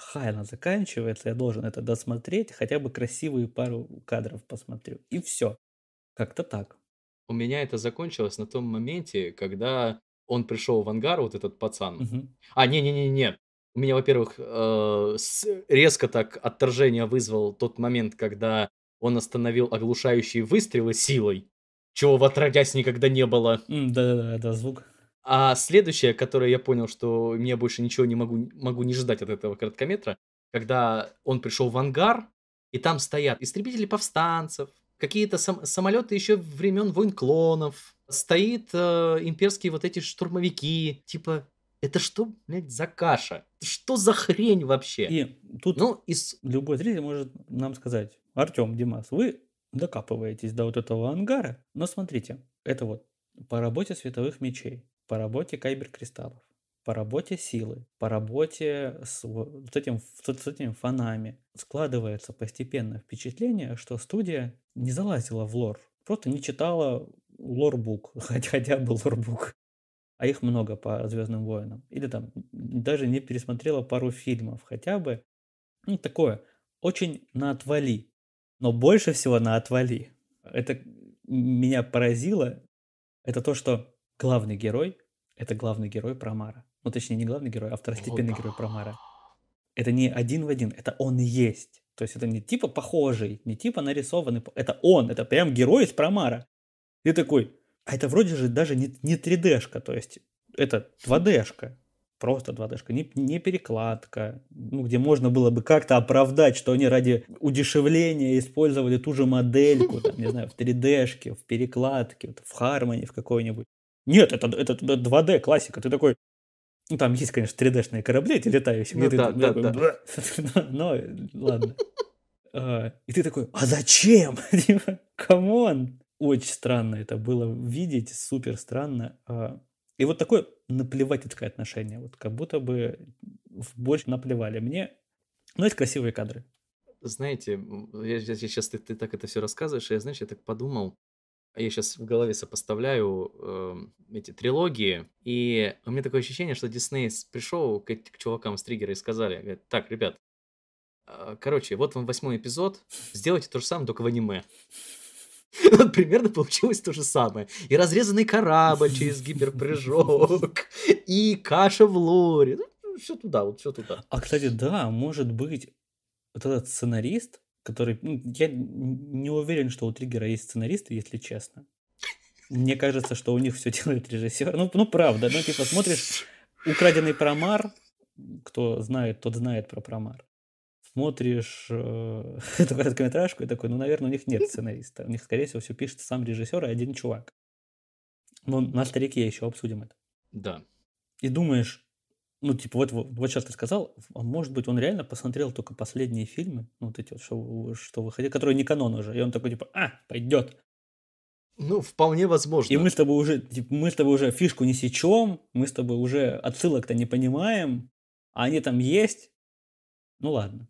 Хайно заканчивается, я должен это досмотреть, хотя бы красивые пару кадров посмотрю. И все. Как-то так.
У меня это закончилось на том моменте, когда он пришел в ангар, вот этот пацан. Угу. А, не-не-не-не. У меня, во-первых, э, резко так отторжение вызвал тот момент, когда он остановил оглушающие выстрелы силой, чего в отродясь никогда не было. Да-да-да, это звук. А следующее, которое я понял, что мне больше ничего не могу, могу не ждать от этого короткометра, когда он пришел в ангар, и там стоят истребители повстанцев, какие-то сам, самолеты еще времен войн клонов, стоит э, имперские вот эти штурмовики, типа это что, блядь, за каша? Что за хрень вообще? И тут
ну, из любой зритель может нам сказать, Артем, Димас, вы докапываетесь до вот этого ангара, но смотрите, это вот по работе световых мечей по работе кайбер-кристаллов, по работе силы, по работе с вот этим, с этим фанами. Складывается постепенно впечатление, что студия не залазила в лор, просто не читала лорбук, хотя бы лорбук а их много по Звездным войнам. Или там даже не пересмотрела пару фильмов хотя бы. Ну, такое. Очень на отвали. Но больше всего на отвали. Это меня поразило. Это то, что главный герой это главный герой Промара. Ну, точнее, не главный герой, а второстепенный О, герой Промара. Это не один в один, это он и есть. То есть это не типа похожий, не типа нарисованный, это он, это прям герой из Промара. И такой, а это вроде же даже не, не 3D-шка, то есть это 2D-шка, просто 2D-шка, не, не перекладка, ну, где можно было бы как-то оправдать, что они ради удешевления использовали ту же модельку, там, не знаю, в 3D-шке, в перекладке, в Harmony в какой-нибудь. Нет, это, это 2D классика. Ты такой, ну, там есть, конечно, 3D-шные корабли эти летающие. Ну, да, ты, да, да. Такой, да. Но, ладно. А, и ты такой, а зачем? Типа, Камон! Очень странно это было видеть, супер странно. А, и вот такое наплевательское отношение, вот как будто бы больше наплевали мне. Но есть красивые кадры.
Знаете, я, я, я сейчас ты, ты так это все рассказываешь, и я, знаешь, я так подумал, я сейчас в голове сопоставляю э, эти трилогии, и у меня такое ощущение, что Дисней пришел к, к чувакам с триггера и сказали, говорят, так, ребят, э, короче, вот вам восьмой эпизод, сделайте то же самое, только в аниме. Вот примерно получилось то же самое. И разрезанный корабль через гиперпрыжок, и каша в лоре. Ну, все туда, вот все туда. А, кстати, да, может быть,
вот этот сценарист который... Ну, я не уверен, что у триггера есть сценаристы, если честно. Мне кажется, что у них все делает режиссер. Ну, ну правда, ну, типа, смотришь «Украденный промар», кто знает, тот знает про промар. Смотришь э, эту короткометражку и такой, ну, наверное, у них нет сценариста. У них, скорее всего, все пишет сам режиссер и один чувак. Но ну, на старике еще обсудим это. Да. И думаешь, ну, типа, вот, вот, вот сейчас ты сказал, а может быть, он реально посмотрел только последние фильмы, ну, вот эти вот, что, что выходили, которые не канон уже, и он такой, типа, а, пойдет. Ну, вполне возможно. И мы с тобой уже, типа, мы с тобой уже фишку не сечем, мы с
тобой уже отсылок-то не понимаем, а они там есть. Ну, ладно.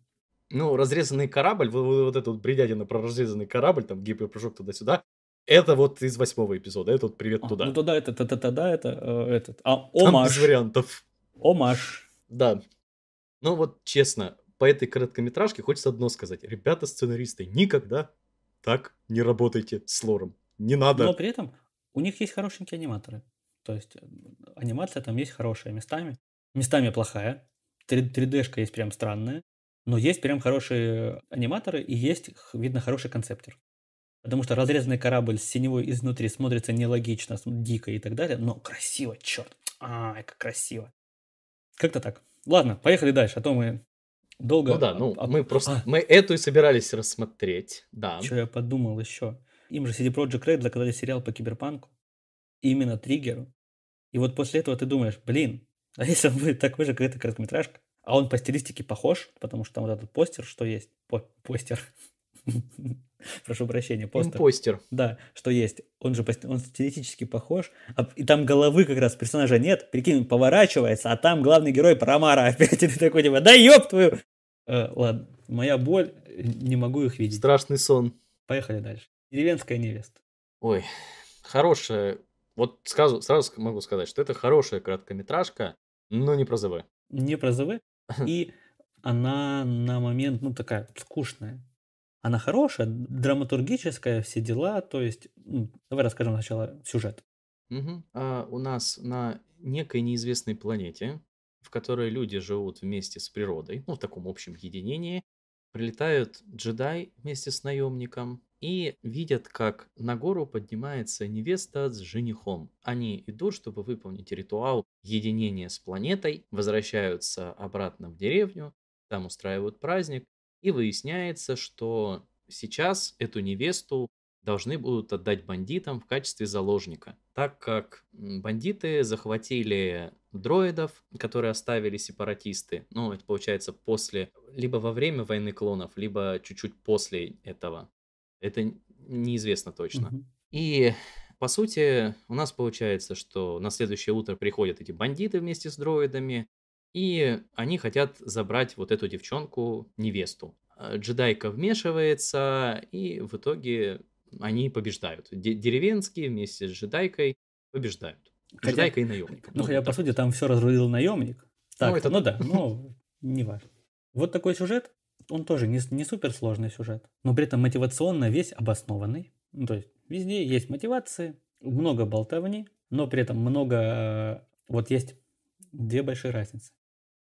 Ну, разрезанный корабль, вот, вот эта вот бредятина про разрезанный корабль, там гиперпрыжок туда-сюда, это вот из восьмого эпизода, это вот привет а, туда. Ну, туда это, тогда это, это, э, этот, а, омаш. Там без вариантов. Омаш. Да. Ну вот честно, по этой короткометражке хочется одно сказать. Ребята, сценаристы, никогда так не работайте с лором. Не надо. Но при
этом у них есть хорошенькие аниматоры.
То есть э, анимация
там есть хорошая местами. Местами плохая. 3D-шка есть прям странная. Но есть прям хорошие аниматоры и есть, видно, хороший концептер. Потому что разрезанный корабль с синевой изнутри смотрится нелогично, дико и так далее, но красиво, черт, а, как красиво. Как-то так. Ладно, поехали дальше, а то мы долго... Ну да, ну мы просто... А. Мы эту и собирались рассмотреть, да. Что я подумал еще. Им же CD Projekt Red заказали сериал по киберпанку. Именно триггеру. И вот после этого ты думаешь, блин, а если он будет такой же, как эта короткометражка? А он по стилистике похож, потому что там вот этот постер, что есть, по постер, прошу прощения, постер. Импостер. Да, что есть. Он же он стилистически похож. А, и там головы как раз персонажа нет. Прикинь, поворачивается, а там главный герой Промара опять. И ты такой, типа, да ёб твою! Э, ладно, моя боль, э, не могу их видеть. Страшный сон. Поехали дальше. Деревенская невеста.
Ой, хорошая. Вот сразу, сразу могу сказать, что это хорошая короткометражка, но не про ЗВ. Не про ЗВ. И она на
момент, ну, такая скучная. Она хорошая, драматургическая, все дела. То есть, ну, давай расскажем сначала сюжет.
Угу.
А у нас на некой неизвестной планете, в которой люди живут вместе с природой, ну, в таком общем единении, прилетают джедай вместе с наемником и видят, как на гору поднимается невеста с женихом. Они идут, чтобы выполнить ритуал единения с планетой, возвращаются обратно в деревню, там устраивают праздник, и выясняется, что сейчас эту невесту должны будут отдать бандитам в качестве заложника, так как бандиты захватили дроидов, которые оставили сепаратисты. Ну, это получается после, либо во время войны клонов, либо чуть-чуть после этого. Это неизвестно точно. Mm-hmm. И по сути, у нас получается, что на следующее утро приходят эти бандиты вместе с дроидами, и они хотят забрать вот эту девчонку, невесту. Э, джедайка вмешивается, и в итоге они побеждают. Д- деревенские вместе с джедайкой побеждают. Хотя... Джедайка и наемник. Ну, ну хотя, да. по
сути, там все разрулил наемник. Ну,
так, ну, это... ну да, ну, не важно. Вот такой сюжет,
он тоже не, не суперсложный сюжет, но при этом мотивационно весь обоснованный. Ну, то есть везде есть мотивации, много болтовни, но при этом много... Э, вот есть две большие разницы.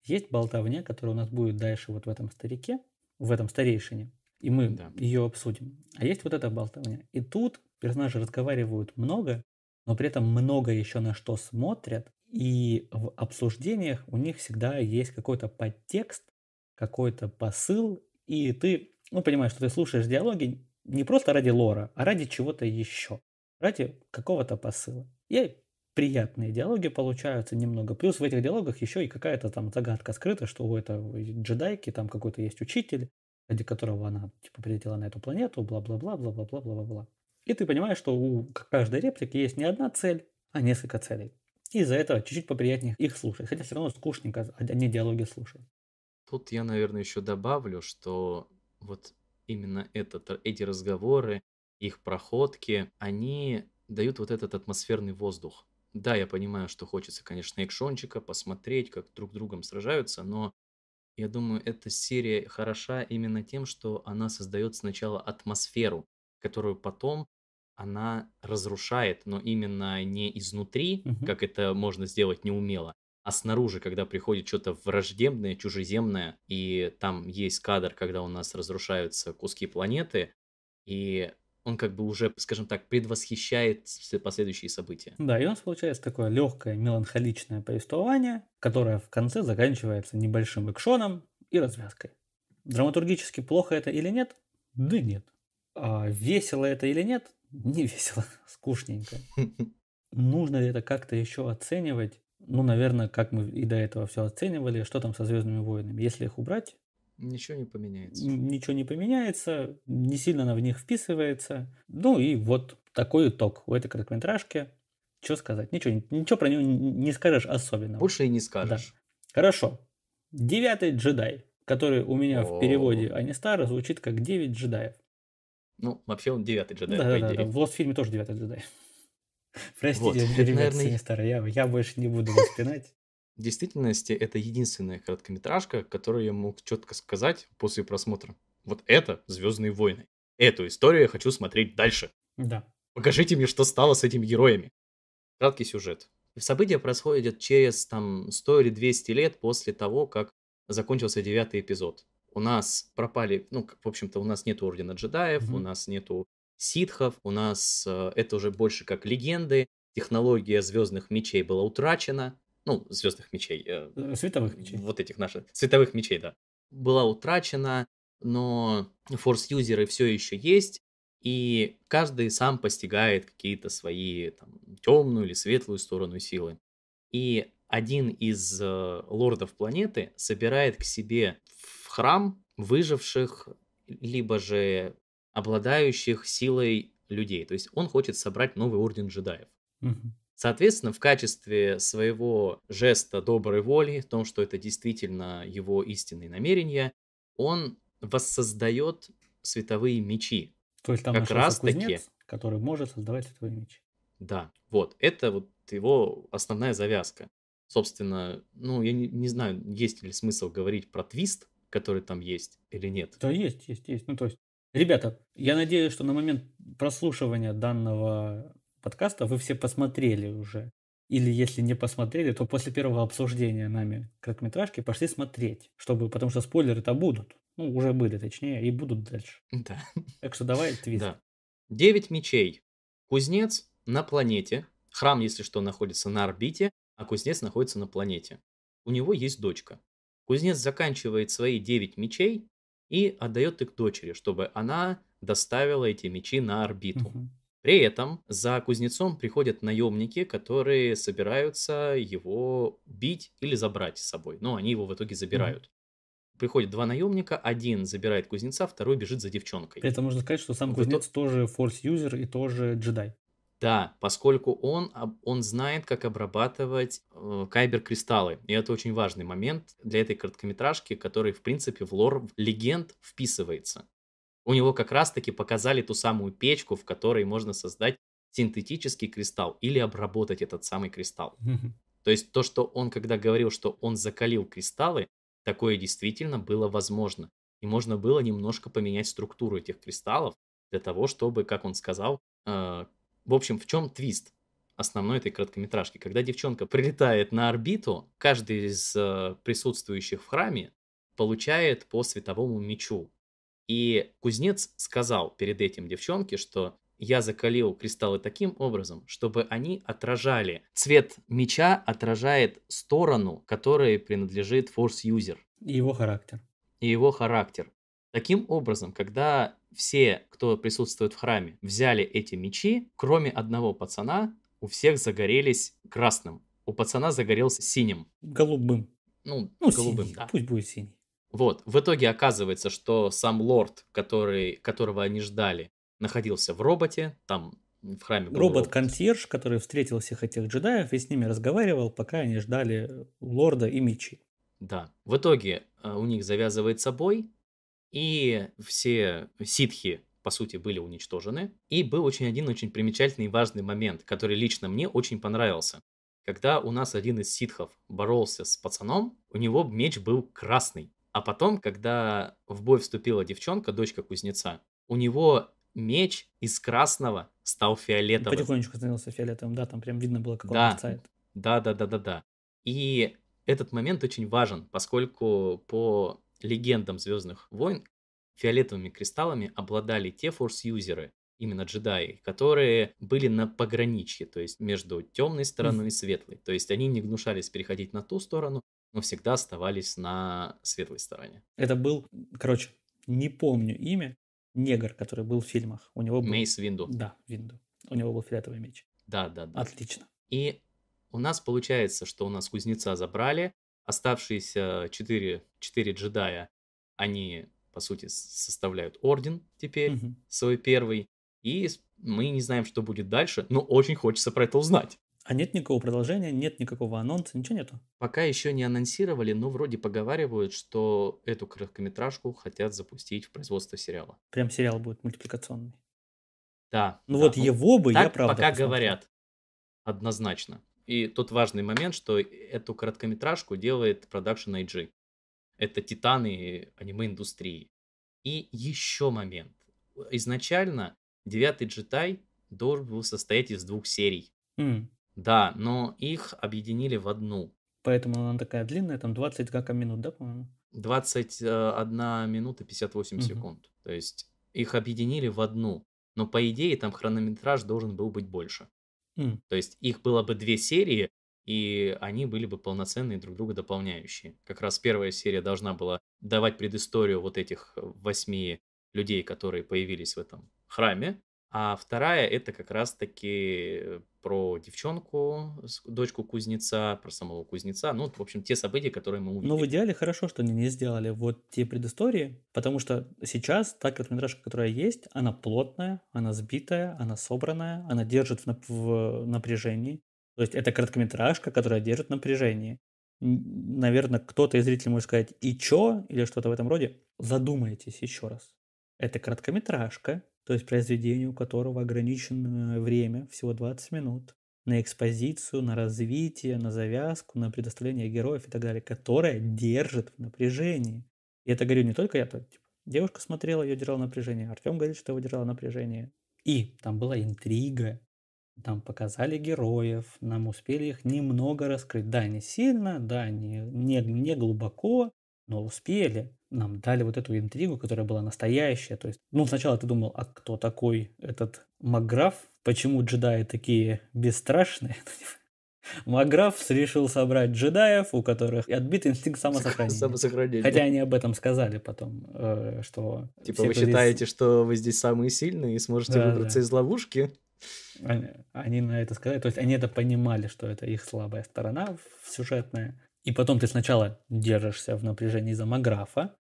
Есть болтовня, которая у нас будет дальше вот в этом старике, в этом старейшине, и мы да. ее обсудим. А есть вот эта болтовня. И тут персонажи разговаривают много, но при этом много еще на что смотрят, и в обсуждениях у них всегда есть какой-то подтекст, какой-то посыл, и ты, ну, понимаешь, что ты слушаешь диалоги не просто ради лора, а ради чего-то еще, ради какого-то посыла. И приятные диалоги получаются немного. Плюс в этих диалогах еще и какая-то там загадка скрыта, что у этого джедайки там какой-то есть учитель, ради которого она типа прилетела на эту планету, бла-бла-бла, бла-бла-бла, бла бла И ты понимаешь, что у каждой реплики есть не одна цель,
а несколько целей.
И из-за этого чуть-чуть поприятнее их слушать. Хотя все равно скучненько одни диалоги слушать.
Тут я, наверное, еще добавлю, что вот именно этот, эти разговоры, их проходки, они дают вот этот атмосферный воздух. Да, я понимаю, что хочется, конечно, экшончика, посмотреть, как друг с другом сражаются, но я думаю, эта серия хороша именно тем, что она создает сначала атмосферу, которую потом она разрушает, но именно не изнутри, угу. как это можно сделать неумело, а снаружи, когда приходит что-то враждебное, чужеземное, и там есть кадр, когда у нас разрушаются куски планеты, и он как бы уже, скажем так, предвосхищает все последующие события.
Да, и у нас получается такое легкое меланхоличное повествование, которое в конце заканчивается небольшим экшоном
и развязкой.
Драматургически плохо это или нет? Да нет. А весело это или нет? Не весело, скучненько. Нужно ли это как-то еще оценивать? Ну, наверное, как мы и до этого все оценивали, что там со Звездными войнами. Если их убрать, Ничего не поменяется. Ничего не поменяется, не сильно она в них вписывается. Ну и вот такой итог у этой короткометражки. Что сказать? Ничего, ничего про нее не скажешь особенного. Больше и не скажешь. Да. Хорошо. Девятый джедай, который у меня О-о-о. в переводе Анистара звучит как девять джедаев. Ну, вообще он девятый джедай, да, по да, идее. Да, в Лостфильме тоже девятый джедай. Простите, вот, ребят, наверное... Анистара, я, я больше не буду воспинать.
В действительности это единственная короткометражка, которую я мог четко сказать после просмотра. Вот это «Звездные войны». Эту историю я хочу смотреть дальше. Да. Покажите мне, что стало с этими героями. Краткий сюжет. События происходят через там 100 или 200 лет после того, как закончился девятый эпизод. У нас пропали, ну, в общем-то, у нас нет ордена джедаев, mm-hmm. у нас нету ситхов, у нас э, это уже больше как легенды, технология звездных мечей была утрачена, ну, звездных мечей. Э, э, световых мечей. Вот этих наших. Световых мечей, да. Была утрачена, но форс-юзеры все еще есть, и каждый сам постигает какие-то свои там, темную или светлую сторону силы. И один из э, лордов планеты собирает к себе в храм выживших, либо же обладающих силой людей. То есть он хочет собрать новый орден джедаев. Угу. Соответственно, в качестве своего жеста доброй воли, в том, что это действительно его истинные намерения, он воссоздает световые мечи. То есть там как раз кузнец, таки, который может
создавать световые мечи.
Да, вот, это вот его основная завязка. Собственно, ну, я не, не знаю, есть ли смысл говорить про твист, который там есть или нет.
Да, есть, есть, есть. Ну, то есть, ребята, я надеюсь, что на момент прослушивания данного подкаста вы все посмотрели уже. Или если не посмотрели, то после первого обсуждения нами короткометражки пошли смотреть, чтобы, потому что спойлеры-то будут. Ну, уже были, точнее, и будут дальше.
Да. Так что давай твист. Да. Девять мечей. Кузнец на планете. Храм, если что, находится на орбите, а кузнец находится на планете. У него есть дочка. Кузнец заканчивает свои девять мечей и отдает их дочери, чтобы она доставила эти мечи на орбиту. Угу. При этом за кузнецом приходят наемники, которые собираются его бить или забрать с собой. Но они его в итоге забирают. Mm-hmm. Приходят два наемника, один забирает кузнеца, второй бежит за девчонкой. При этом
можно сказать, что сам кузнец Вы... тоже форс-юзер и тоже джедай.
Да, поскольку он, он знает, как обрабатывать э, кайбер-кристаллы. И это очень важный момент для этой короткометражки, который, в принципе, в лор легенд вписывается у него как раз-таки показали ту самую печку, в которой можно создать синтетический кристалл или обработать этот самый кристалл. То есть то, что он когда говорил, что он закалил кристаллы, такое действительно было возможно. И можно было немножко поменять структуру этих кристаллов для того, чтобы, как он сказал, э, в общем, в чем твист основной этой краткометражки, Когда девчонка прилетает на орбиту, каждый из э, присутствующих в храме получает по световому мечу и кузнец сказал перед этим девчонке, что я закалил кристаллы таким образом, чтобы они отражали. Цвет меча отражает сторону, которой принадлежит форс-юзер.
И его характер.
И его характер. Таким образом, когда все, кто присутствует в храме, взяли эти мечи, кроме одного пацана, у всех загорелись красным. У пацана загорелся синим.
Голубым. Ну, ну голубым, синий. да. Пусть будет
синий. Вот, в итоге оказывается, что сам лорд, который, которого они ждали, находился в роботе, там в храме был
Робот-консьерж, робот. который встретил всех этих джедаев и с ними разговаривал, пока они ждали
лорда и мечи. Да, в итоге э, у них завязывается бой, и все ситхи, по сути, были уничтожены. И был очень один очень примечательный и важный момент, который лично мне очень понравился. Когда у нас один из ситхов боролся с пацаном, у него меч был красный. А потом, когда в бой вступила девчонка, дочка кузнеца, у него меч из красного стал ну, фиолетовым. Потихонечку
становился фиолетовым, да, там прям видно было, как да. он мерцает.
Да, да, да, да, да. И этот момент очень важен, поскольку по легендам Звездных войн фиолетовыми кристаллами обладали те форс-юзеры, именно джедаи, которые были на пограничье, то есть между темной стороной и светлой. То есть они не гнушались переходить на ту сторону, мы всегда оставались на светлой стороне.
Это был, короче, не помню имя, негр, который был в фильмах. У него был... Мейс
Винду. Да, Винду.
У него был фиолетовый меч.
Да, да, да. Отлично. И у нас получается, что у нас кузнеца забрали, оставшиеся четыре, четыре джедая, они, по сути, составляют орден теперь, угу. свой первый. И мы не знаем, что будет дальше, но очень хочется про это узнать. А нет никакого продолжения, нет никакого анонса, ничего нету? Пока еще не анонсировали, но вроде поговаривают, что эту короткометражку хотят запустить в производство сериала.
Прям сериал будет мультипликационный.
Да. Ну да, вот ну, его бы так я правда. Пока посмотрел. говорят. Однозначно. И тут важный момент, что эту короткометражку делает продакшн IG. Это титаны аниме-индустрии. И еще момент. Изначально девятый джетай должен был состоять из двух серий. Mm. Да, но их объединили в одну.
Поэтому она такая длинная, там 20 как минут, да, по-моему?
21 э, минута 58 угу. секунд. То есть их объединили в одну. Но по идее там хронометраж должен был быть больше. Mm. То есть их было бы две серии, и они были бы полноценные друг друга дополняющие. Как раз первая серия должна была давать предысторию вот этих восьми людей, которые появились в этом храме, а вторая это как раз-таки про девчонку, дочку кузнеца, про самого кузнеца. Ну, в общем, те события, которые мы увидели. Ну, в
идеале хорошо, что они не сделали вот те предыстории, потому что сейчас та короткометражка, которая есть, она плотная, она сбитая, она собранная, она держит в, нап- в напряжении. То есть это короткометражка, которая держит напряжение. Наверное, кто-то из зрителей может сказать «и чё?» или что-то в этом роде. Задумайтесь еще раз. Это короткометражка, то есть произведение, у которого ограничено время, всего 20 минут, на экспозицию, на развитие, на завязку, на предоставление героев и так далее, которое держит в напряжении. И это говорю не только я, то, типа, девушка смотрела, ее держала напряжение, Артем говорит, что его держало напряжение. И там была интрига, там показали героев, нам успели их немного раскрыть. Да, не сильно, да, не, не, не глубоко, но успели. Нам дали вот эту интригу, которая была настоящая. То есть, ну, сначала ты думал, а кто такой этот Макграф? Почему джедаи такие бесстрашные? Маграф решил собрать джедаев,
у которых отбит инстинкт
самосохранения. самосохранения. Хотя они об этом сказали потом, э, что... Типа вы считаете, здесь...
что вы здесь самые сильные и сможете да, выбраться да. из ловушки?
Они, они на это сказали, то есть они это понимали, что это их слабая сторона сюжетная. И потом ты сначала держишься в напряжении из-за Маграфа,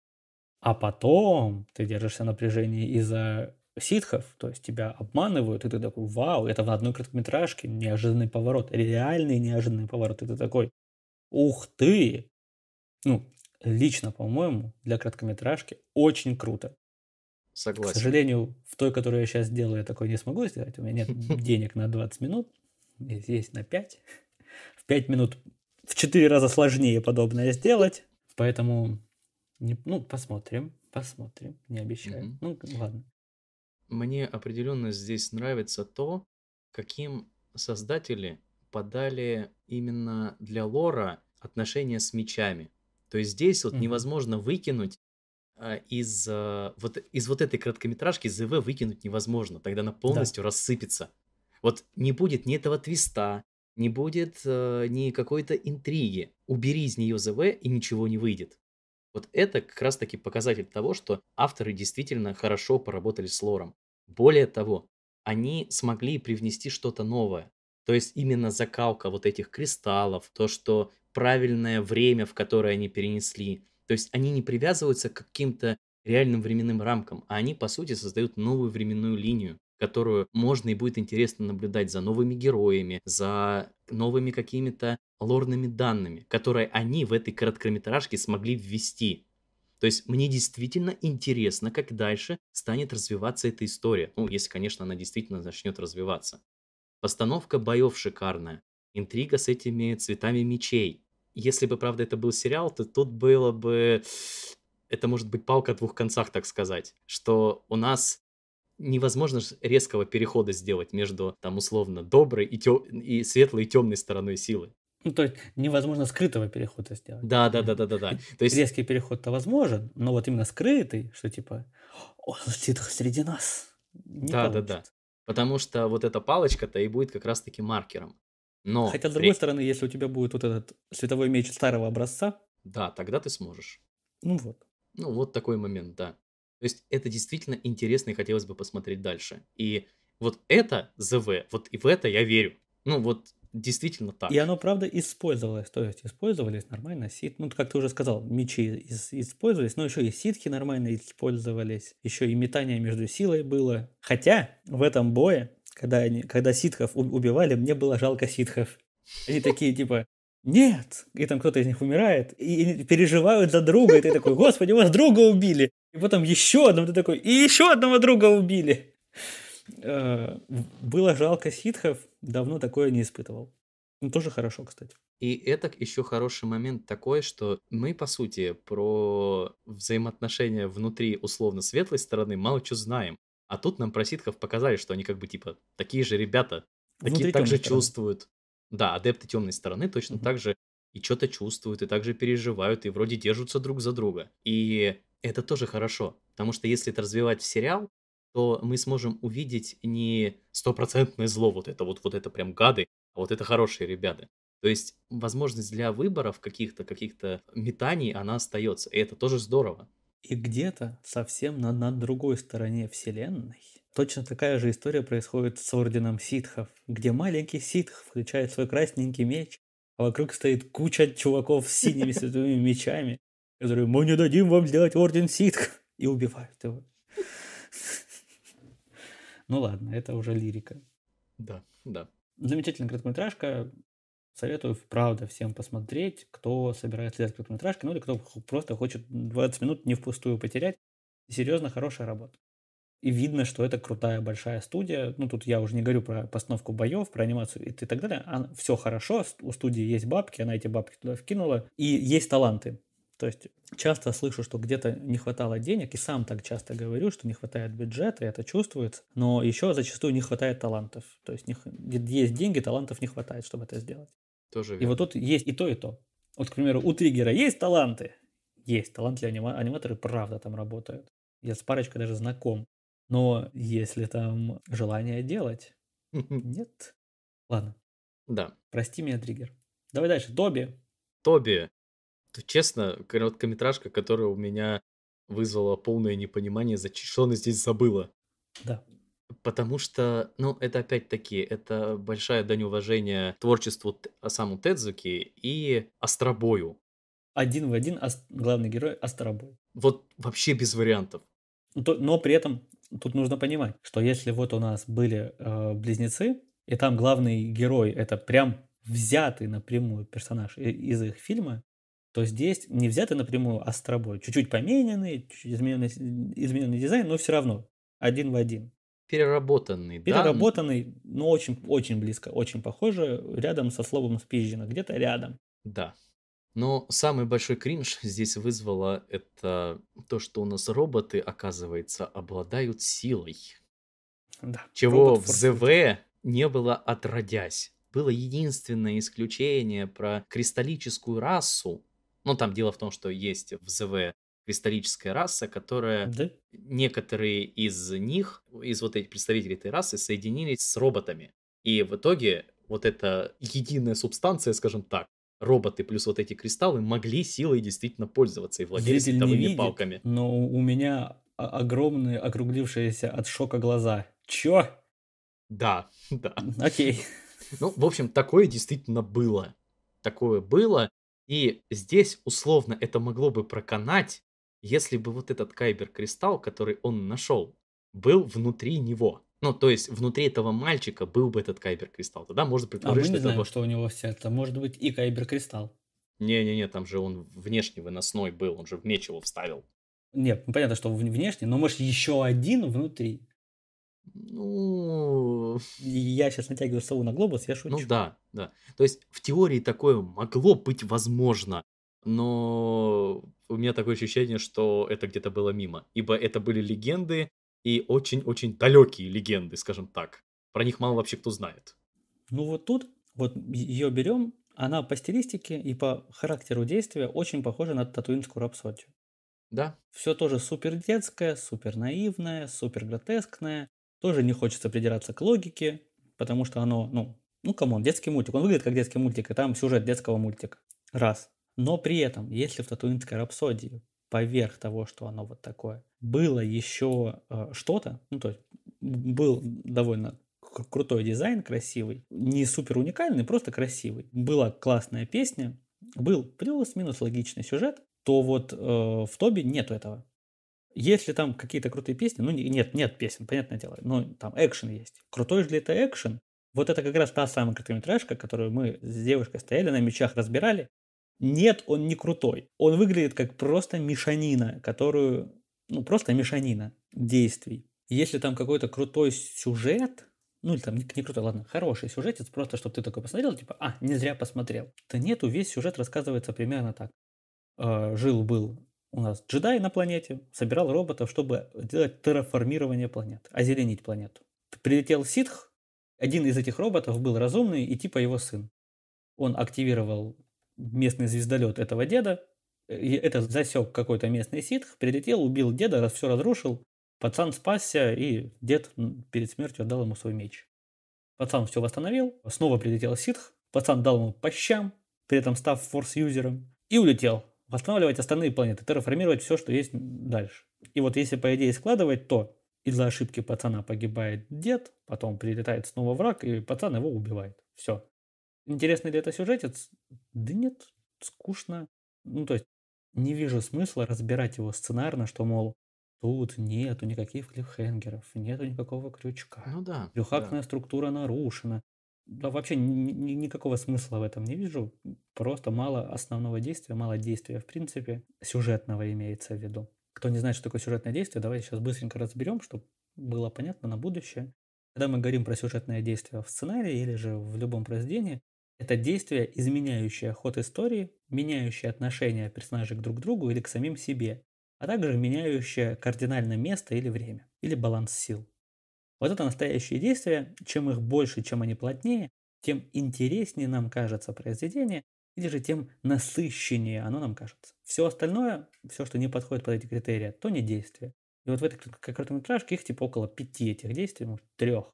а потом ты держишься в напряжении из-за ситхов, то есть тебя обманывают, и ты такой, вау, это в одной короткометражке неожиданный поворот, реальный неожиданный поворот, и ты такой, ух ты! Ну, лично, по-моему, для короткометражки очень круто. Согласен. К сожалению, в той, которую я сейчас делаю, я такой не смогу сделать, у меня нет денег на 20 минут, есть на 5. В 5 минут в четыре раза сложнее подобное сделать. Поэтому, не, ну, посмотрим, посмотрим, не обещаю. Mm-hmm. Ну, ладно.
Мне определенно здесь нравится то, каким создатели подали именно для лора отношения с мечами. То есть здесь вот mm-hmm. невозможно выкинуть а, из а, вот из вот этой короткометражки ЗВ выкинуть невозможно, тогда она полностью да. рассыпется. Вот не будет ни этого твиста, не будет э, ни какой-то интриги. Убери из нее ЗВ, и ничего не выйдет. Вот это как раз-таки показатель того, что авторы действительно хорошо поработали с лором. Более того, они смогли привнести что-то новое. То есть именно закалка вот этих кристаллов, то, что правильное время, в которое они перенесли. То есть они не привязываются к каким-то реальным временным рамкам, а они, по сути, создают новую временную линию которую можно и будет интересно наблюдать за новыми героями, за новыми какими-то лорными данными, которые они в этой короткометражке смогли ввести. То есть мне действительно интересно, как дальше станет развиваться эта история. Ну, если, конечно, она действительно начнет развиваться. Постановка боев шикарная. Интрига с этими цветами мечей. Если бы, правда, это был сериал, то тут было бы... Это может быть палка о двух концах, так сказать. Что у нас невозможно резкого перехода сделать между, там, условно, доброй и, тё... и светлой и темной стороной силы. Ну, то есть невозможно скрытого перехода сделать. Да, да, да, да, да, да. То есть... Резкий переход-то возможен, но вот именно скрытый, что
типа, он летит среди нас. Не да, получится.
да, да. Потому что вот эта палочка-то и будет как раз-таки маркером. Но Хотя, с другой при... стороны, если у тебя будет вот этот световой меч старого образца... Да, тогда ты сможешь. Ну вот. Ну, вот такой момент, да. То есть это действительно интересно и хотелось бы посмотреть дальше. И вот это ЗВ, вот и в это я верю. Ну вот действительно так. И
оно, правда, использовалось. То есть использовались нормально сит. Ну, как ты уже сказал, мечи использовались, но еще и ситки нормально использовались. Еще и метание между силой было. Хотя в этом бое, когда, они, когда ситхов убивали, мне было жалко ситхов. Они такие, типа, нет, и там кто-то из них умирает, и переживают за друга, и ты такой, господи, у вас друга убили, и потом еще одного, ты такой, и еще одного друга убили. Э, было жалко ситхов, давно такое не испытывал. Ну, тоже хорошо, кстати.
И это еще хороший момент такой, что мы, по сути, про взаимоотношения внутри условно светлой стороны мало что знаем. А тут нам про ситхов показали, что они как бы типа такие же ребята, такие также чувствуют. Да, адепты темной стороны точно Мгм. так же и что-то чувствуют, и также переживают, и вроде держатся друг за друга. И это тоже хорошо, потому что если это развивать в сериал, то мы сможем увидеть не стопроцентное зло, вот это вот, вот это прям гады, а вот это хорошие ребята. То есть возможность для выборов каких-то, каких-то метаний, она остается. И это тоже здорово. И где-то совсем
на, на другой стороне Вселенной Точно такая же история происходит с Орденом ситхов, где маленький ситх включает свой красненький меч, а вокруг стоит куча чуваков с синими световыми мечами, которые «Мы не дадим вам сделать Орден ситх!» и убивают его. Ну ладно, это уже лирика. Да, да. Замечательная короткометражка. Советую, правда, всем посмотреть, кто собирается делать короткометражки, ну или кто просто хочет 20 минут не впустую потерять. Серьезно, хорошая работа и видно, что это крутая большая студия. Ну, тут я уже не говорю про постановку боев, про анимацию и так далее. А, все хорошо, у студии есть бабки, она эти бабки туда вкинула. И есть таланты. То есть часто слышу, что где-то не хватало денег, и сам так часто говорю, что не хватает бюджета, и это чувствуется, но еще зачастую не хватает талантов. То есть не, есть деньги, талантов не хватает, чтобы это сделать. Тоже верно. И вот тут есть и то, и то. Вот, к примеру, у Триггера есть таланты? Есть, талантливые анима- аниматоры, правда, там работают. Я с парочкой даже знаком. Но если там желание делать, нет. Ладно.
Да. Прости меня, Триггер. Давай дальше. Тоби. Тоби. Честно, короткометражка, которая у меня вызвала полное непонимание, за что она здесь забыла. Да. Потому что, ну, это опять-таки, это большая дань уважения творчеству а саму Тедзуки и Остробою. Один в один главный герой Остробой. Вот вообще без вариантов.
Ну, но при этом Тут нужно понимать, что если вот у нас были э, близнецы, и там главный герой это прям взятый напрямую персонаж из их фильма, то здесь не взятый напрямую, а стробой. Чуть-чуть помененный, чуть-чуть измененный, измененный дизайн, но все равно один в один.
Переработанный, Переработанный,
да? но очень, очень близко, очень похоже, рядом со словом спизжено, где-то рядом.
Да, но самый большой кринж здесь вызвало это то, что у нас роботы, оказывается, обладают силой.
Да, чего в
ЗВ не было отродясь. Было единственное исключение про кристаллическую расу. Ну, там дело в том, что есть в ЗВ кристаллическая раса, которая да? некоторые из них, из вот этих представителей этой расы, соединились с роботами. И в итоге вот эта единая субстанция, скажем так, роботы плюс вот эти кристаллы могли силой действительно пользоваться и владеть этими палками.
Но у меня огромные округлившиеся от шока глаза. Чё? Да, да.
Окей. Ну, в общем, такое действительно было. Такое было. И здесь, условно, это могло бы проканать, если бы вот этот кайбер-кристалл, который он нашел, был внутри него. Ну, то есть внутри этого мальчика был бы этот кайбер-кристалл. Тогда можно а предположить, а мы не что знаем, это... что у него в сердце. Может быть и кайбер-кристалл. Не-не-не, там же он внешне выносной был, он же в меч его вставил. Нет, ну, понятно, что внешний,
но может еще один внутри. Ну... Я сейчас
натягиваю сову на глобус, я шучу. Ну да, да. То есть в теории такое могло быть возможно, но у меня такое ощущение, что это где-то было мимо. Ибо это были легенды, и очень-очень далекие легенды, скажем так. Про них мало вообще кто знает.
Ну вот тут, вот ее
берем, она по стилистике и по
характеру действия очень похожа на татуинскую рапсодию. Да. Все тоже супер детское, супер наивное, супер гротескное. Тоже не хочется придираться к логике, потому что оно, ну, ну, камон, детский мультик. Он выглядит как детский мультик, и там сюжет детского мультика. Раз. Но при этом, если в татуинской рапсодии поверх того, что оно вот такое, было еще э, что-то, ну, то есть был довольно крутой дизайн, красивый, не супер уникальный, просто красивый. Была классная песня, был плюс-минус логичный сюжет, то вот э, в Тоби нету этого. Если там какие-то крутые песни, ну нет, нет песен, понятное дело, но там экшен есть. Крутой же ли это экшен? Вот это как раз та самая короткометражка, которую мы с девушкой стояли на мечах, разбирали. Нет, он не крутой. Он выглядит как просто мешанина, которую ну, просто мешанина действий. Если там какой-то крутой сюжет, ну или там не, не крутой, ладно, хороший сюжетец, просто чтобы ты такой посмотрел, типа, а, не зря посмотрел. Да нету, весь сюжет рассказывается примерно так. Э, Жил-был у нас джедай на планете, собирал роботов, чтобы делать терраформирование планет, озеленить планету. Прилетел ситх, один из этих роботов был разумный и типа его сын. Он активировал местный звездолет этого деда, это засек какой-то местный ситх, прилетел, убил деда, раз все разрушил, пацан спасся, и дед перед смертью отдал ему свой меч. Пацан все восстановил, снова прилетел ситх, пацан дал ему по щам, при этом став форс-юзером, и улетел. Восстанавливать остальные планеты, терраформировать все, что есть дальше. И вот если по идее складывать, то из-за ошибки пацана погибает дед, потом прилетает снова враг, и пацан его убивает. Все. Интересный ли это сюжетец? Да нет, скучно. Ну, то есть, не вижу смысла разбирать его сценарно, что, мол, тут нету никаких клиффхенгеров, нету никакого крючка.
Ну да. Трехактная да.
структура нарушена. Да вообще ни, ни, никакого смысла в этом не вижу. Просто мало основного действия, мало действия, в принципе, сюжетного имеется в виду. Кто не знает, что такое сюжетное действие, давайте сейчас быстренько разберем, чтобы было понятно на будущее. Когда мы говорим про сюжетное действие в сценарии или же в любом произведении, это действие, изменяющее ход истории, меняющее отношение персонажей к друг другу или к самим себе, а также меняющее кардинально место или время, или баланс сил. Вот это настоящие действия, чем их больше, чем они плотнее, тем интереснее нам кажется произведение, или же тем насыщеннее оно нам кажется. Все остальное, все, что не подходит под эти критерии, то не действие. И вот в этой короткометражке их типа около пяти этих действий, может, трех.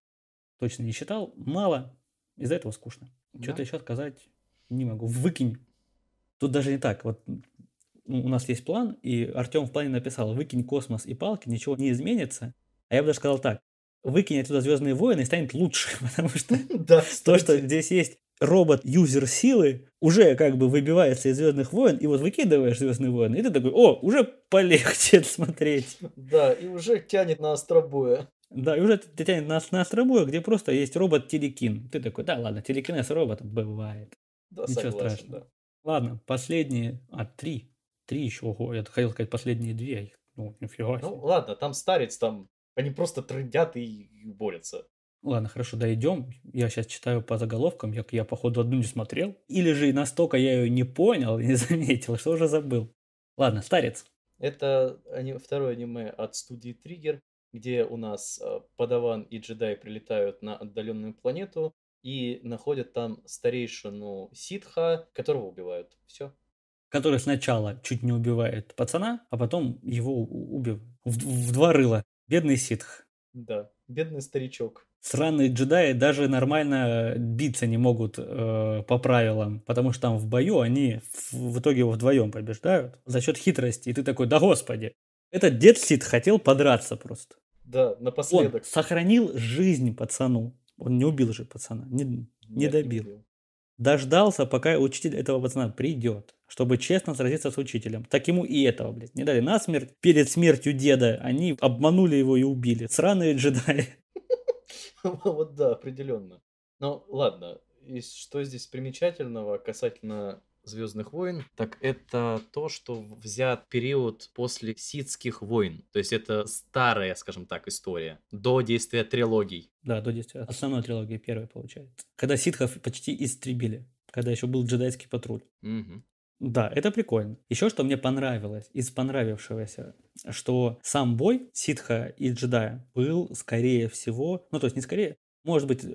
Точно не считал, мало, из-за этого скучно. Что-то да. еще сказать не могу. Выкинь. Тут даже не так. Вот у нас есть план, и Артем в плане написал, выкинь космос и палки, ничего не изменится. А я бы даже сказал так, выкинь отсюда Звездные войны и станет лучше, потому что то, что здесь есть робот-юзер силы, уже как бы выбивается из Звездных войн, и вот выкидываешь Звездные войны, и ты такой, о, уже полегче смотреть.
Да, и уже тянет на остробоя.
Да, и уже ты тянет нас на астробой, где просто есть робот-телекин. Ты такой, да ладно, телекинез робота бывает. Да, Ничего согласен, страшного. Да. Ладно, последние, а три, три еще, ого, я хотел сказать последние две, а ну, нифига ну, себе. Ну,
ладно, там старец, там, они просто трындят и, борются.
Ладно, хорошо, дойдем. Я сейчас читаю по заголовкам, я, я походу одну не смотрел.
Или же настолько я
ее не понял не заметил, что уже забыл. Ладно, старец.
Это второе аниме от студии Триггер где у нас э, Падаван и джедай прилетают на отдаленную планету и находят там старейшину ситха, которого убивают. Все.
Который сначала чуть не убивает пацана, а потом его убивают в, в два рыла. Бедный ситх.
Да, бедный старичок.
Сраные джедаи даже нормально биться не могут э, по правилам, потому что там в бою они в, в итоге его вдвоем побеждают за счет хитрости. И ты такой, да господи, этот дед сит хотел подраться просто. Да, напоследок. Он сохранил жизнь пацану. Он не убил же пацана, не, не Нет, добил. Не Дождался, пока учитель этого пацана придет, чтобы честно сразиться с учителем. Так ему и этого, блядь, не дали насмерть. Перед смертью деда они обманули его и убили. Сраные джедаи.
Вот да, определенно. Ну, ладно, и что здесь примечательного касательно Звездных войн, так это то, что взят период после ситских войн. То есть это старая, скажем так, история, до действия трилогий.
Да, до действия основной трилогии первой получается. Когда ситхов почти истребили, когда еще был джедайский патруль. Угу. Да, это прикольно. Еще что мне понравилось из понравившегося, что сам бой ситха и джедая был, скорее всего, ну то есть не скорее, может быть, э,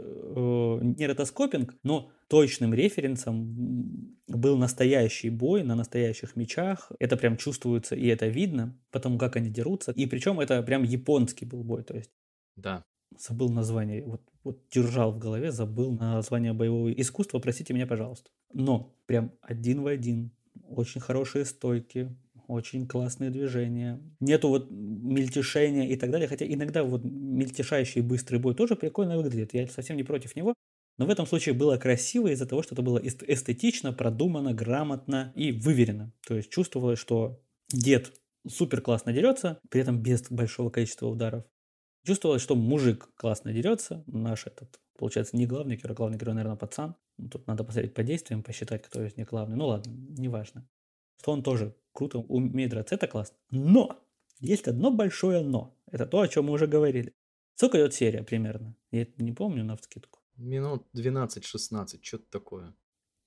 не ротоскопинг, но точным референсом был настоящий бой на настоящих мечах. Это прям чувствуется и это видно, потому как они дерутся. И причем это прям японский был бой, то есть. Да. Забыл название, вот, вот держал в голове, забыл название боевого искусства, простите меня, пожалуйста. Но прям один в один, очень хорошие стойки, очень классные движения. Нету вот мельтешения и так далее, хотя иногда вот мельтешающий быстрый бой тоже прикольно выглядит, я совсем не против него. Но в этом случае было красиво из-за того, что это было эстетично, продумано, грамотно и выверено. То есть чувствовалось, что дед супер классно дерется, при этом без большого количества ударов. Чувствовалось, что мужик классно дерется, наш этот, получается, не главный герой, главный герой, наверное, пацан. Ну, тут надо посмотреть по действиям, посчитать, кто из них главный. Ну ладно, неважно. Что он тоже круто умеет драться, это классно. Но! Есть одно большое но. Это то, о чем мы уже говорили. Сколько идет серия примерно? Я это не помню на вскидку. Минут 12-16, что-то такое.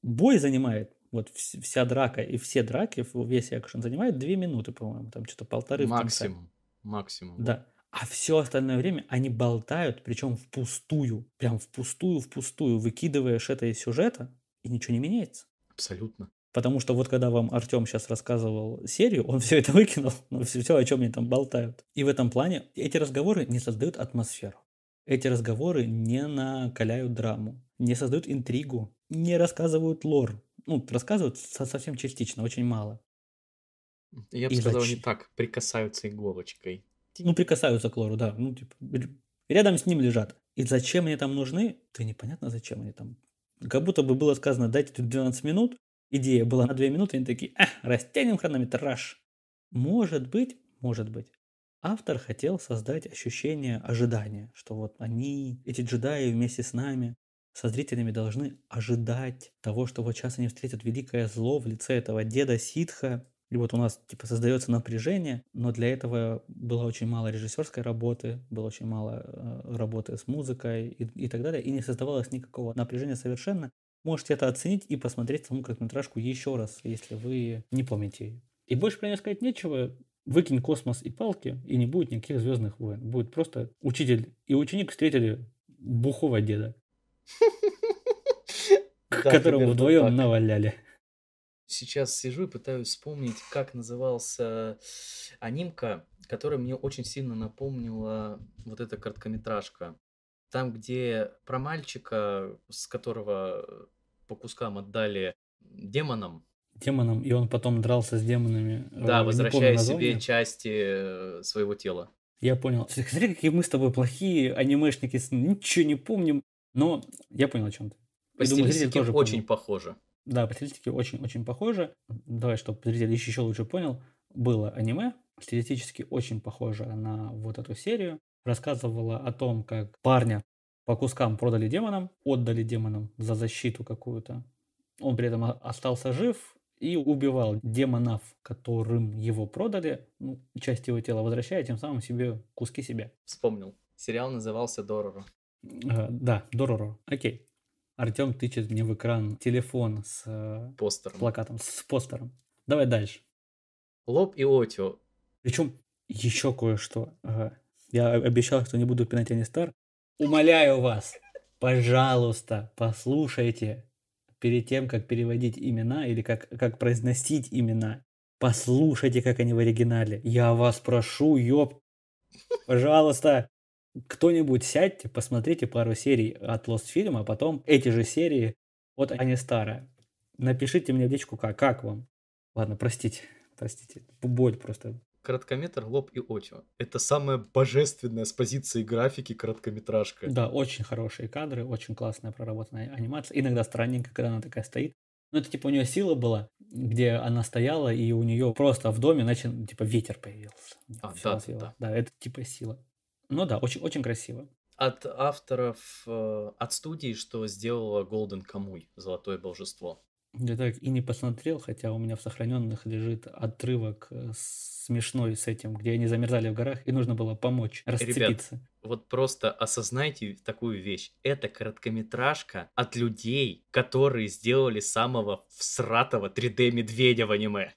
Бой занимает, вот вся драка и все драки, весь экшен занимает 2 минуты, по-моему, там что-то полторы. Максимум,
максимум.
Да. А все остальное время они болтают, причем впустую, прям впустую, впустую, выкидываешь это из сюжета, и ничего не меняется. Абсолютно. Потому что вот когда вам Артем сейчас рассказывал серию, он все это выкинул, ну, все, все, о чем они там болтают. И в этом плане эти разговоры не создают атмосферу. Эти разговоры не накаляют драму, не создают интригу, не рассказывают лор. Ну, рассказывают совсем частично, очень мало.
Я бы и сказал, зач... не так, прикасаются иголочкой.
Ну, прикасаются к лору, да. Ну, типа, рядом с ним лежат. И зачем они там нужны, то непонятно, зачем они там. Как будто бы было сказано, дайте тут 12 минут, идея была на 2 минуты, они такие, э, растянем хронометраж. Может быть, может быть. Автор хотел создать ощущение ожидания, что вот они, эти джедаи вместе с нами, со зрителями должны ожидать того, что вот сейчас они встретят великое зло в лице этого деда ситха, и вот у нас типа создается напряжение, но для этого было очень мало режиссерской работы, было очень мало э, работы с музыкой и, и так далее, и не создавалось никакого напряжения совершенно. Можете это оценить и посмотреть саму короткометражку еще раз, если вы не помните ее. И больше про нее сказать нечего. Выкинь космос и палки, и не будет никаких звездных войн. Будет просто учитель и ученик встретили бухого деда,
которого вдвоем наваляли сейчас сижу и пытаюсь вспомнить, как назывался анимка, которая мне очень сильно напомнила вот эта короткометражка. Там, где про мальчика, с которого по кускам отдали демонам.
демонам, и он потом дрался с демонами. Да, э, не возвращая помню, себе
части э, своего тела.
Я понял. Смотри, какие мы с тобой плохие анимешники, ничего не помним, но я понял о чем ты. По стилистике тоже очень помню. похоже. Да, по стилистике очень-очень похоже. Давай, чтобы зритель еще лучше понял. Было аниме, стилистически очень похоже на вот эту серию рассказывала о том, как парня по кускам продали демонам, отдали демонам за защиту какую-то. Он при этом остался жив и убивал демонов, которым его продали. Ну, часть его тела возвращая, тем самым себе
куски себя. Вспомнил. Сериал назывался «Дороро».
Э, да, «Дороро». Окей. Артем тычет мне в экран телефон с э, постером. плакатом, с постером. Давай дальше. Лоб и Отио. Причем еще кое-что. Э, я обещал, что не буду пинать Анистар. Умоляю вас, пожалуйста, послушайте перед тем, как переводить имена или как, как произносить имена. Послушайте, как они в оригинале. Я вас прошу, ёб... Пожалуйста, кто-нибудь сядьте, посмотрите пару серий от Lost фильма, а потом эти же серии от Ани Стара. Напишите мне в личку, как, как вам. Ладно, простите, простите. Боль просто
Короткометр «Лоб и очи». Это самая божественная с позиции графики короткометражка. Да,
очень хорошие кадры, очень классная проработанная анимация. Иногда странненько, когда она такая стоит. Но это типа у нее сила была, где она стояла, и у нее просто в доме начал, типа, ветер появился. А, да, да, да. да, это типа сила. Ну да, очень, очень красиво.
От авторов, э, от студии, что сделала Golden Kamuy «Золотое божество».
Я так и не посмотрел, хотя у меня в сохраненных лежит отрывок э, смешной с этим, где они замерзали в горах, и нужно было помочь расцепиться.
Ребят, вот просто осознайте такую вещь. Это короткометражка от людей, которые сделали самого всратого 3D-медведя в аниме.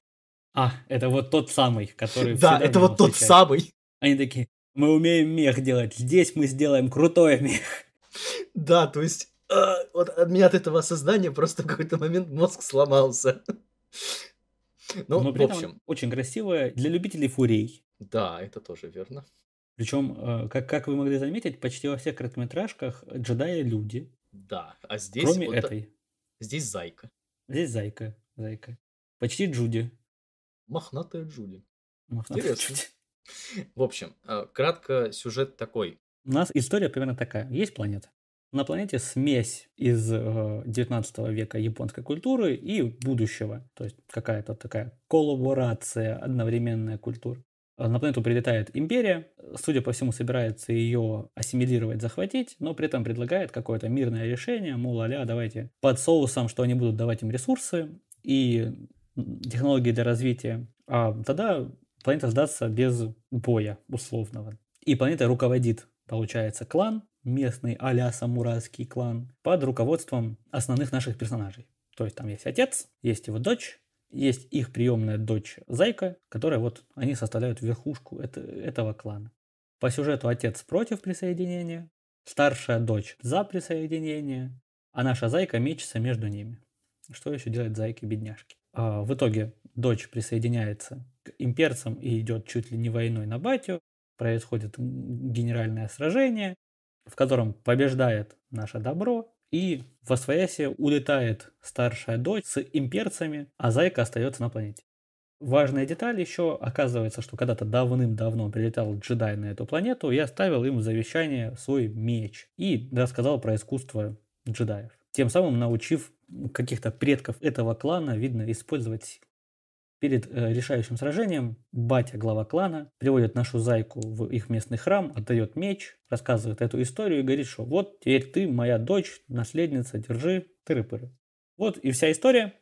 А, это вот тот самый, который... Да, это вот тот встречать. самый. Они такие, мы умеем мех делать, здесь мы сделаем крутой мех. Да, то есть
а, вот от меня от этого осознания просто в какой-то момент мозг сломался. Ну, Но в общем. очень красивая для любителей фурей. Да, это тоже верно.
Причем, э, как, как вы могли заметить, почти во всех короткометражках джедаи люди.
Да, а здесь... Кроме вот этой. Здесь зайка.
Здесь зайка, зайка. Почти Джуди.
Мохнатая Джуди. Мохнатая Интересно. Джуди. В общем, э, кратко сюжет такой.
У нас история примерно такая. Есть планета. На планете смесь из 19 э, века японской культуры и будущего. То есть какая-то такая коллаборация, одновременная культура. Э, на планету прилетает империя, э, судя по всему, собирается ее ассимилировать, захватить, но при этом предлагает какое-то мирное решение, мол, а давайте под соусом, что они будут давать им ресурсы и технологии для развития, а тогда планета сдастся без боя условного. И планета руководит, получается, клан, местный а-ля самурайский клан под руководством основных наших персонажей. То есть там есть отец, есть его дочь, есть их приемная дочь Зайка, которая вот они составляют верхушку это, этого клана. По сюжету отец против присоединения, старшая дочь за присоединение, а наша Зайка мечется между ними. Что еще делать Зайки-бедняжки? А, в итоге дочь присоединяется к имперцам и идет чуть ли не войной на батю, происходит генеральное сражение, в котором побеждает наше добро, и в Освоясе улетает старшая дочь с имперцами, а Зайка остается на планете. Важная деталь еще, оказывается, что когда-то давным-давно прилетал джедай на эту планету и оставил им в завещание свой меч и рассказал про искусство джедаев, тем самым научив каких-то предков этого клана, видно, использовать силу. Перед э, решающим сражением батя, глава клана, приводит нашу зайку в их местный храм, отдает меч, рассказывает эту историю и говорит, что вот теперь ты моя дочь, наследница, держи, тыры-пыры. Вот и вся история.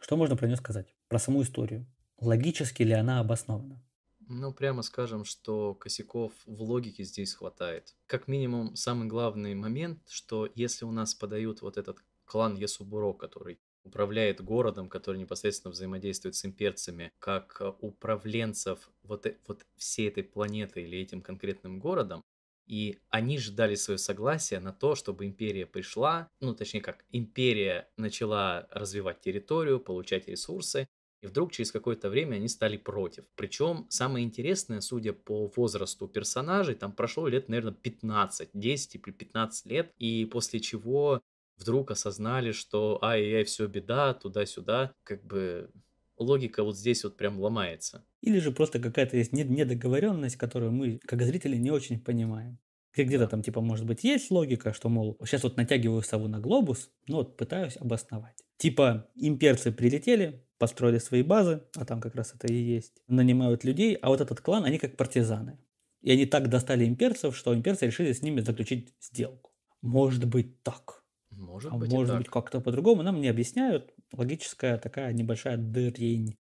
Что можно про нее сказать? Про саму историю. Логически ли она обоснована?
Ну, прямо скажем, что косяков в логике здесь хватает. Как минимум, самый главный момент, что если у нас подают вот этот клан Ясубуро, который управляет городом, который непосредственно взаимодействует с имперцами, как э, управленцев вот, э, вот всей этой планеты или этим конкретным городом, и они ждали дали свое согласие на то, чтобы империя пришла, ну точнее как, империя начала развивать территорию, получать ресурсы, и вдруг через какое-то время они стали против. Причем самое интересное, судя по возрасту персонажей, там прошло лет, наверное, 15, 10 или 15 лет, и после чего вдруг осознали, что ай-яй, все беда, туда-сюда, как бы логика вот здесь вот прям ломается.
Или же просто какая-то есть недоговоренность, которую мы, как зрители, не очень понимаем. Где-то там, типа, может быть, есть логика, что, мол, сейчас вот натягиваю сову на глобус, но вот пытаюсь обосновать. Типа, имперцы прилетели, построили свои базы, а там как раз это и есть, нанимают людей, а вот этот клан, они как партизаны. И они так достали имперцев, что имперцы решили с ними заключить сделку. Может быть так.
Может а быть, может быть
как-то по-другому. Нам не объясняют. Логическая такая небольшая дырень.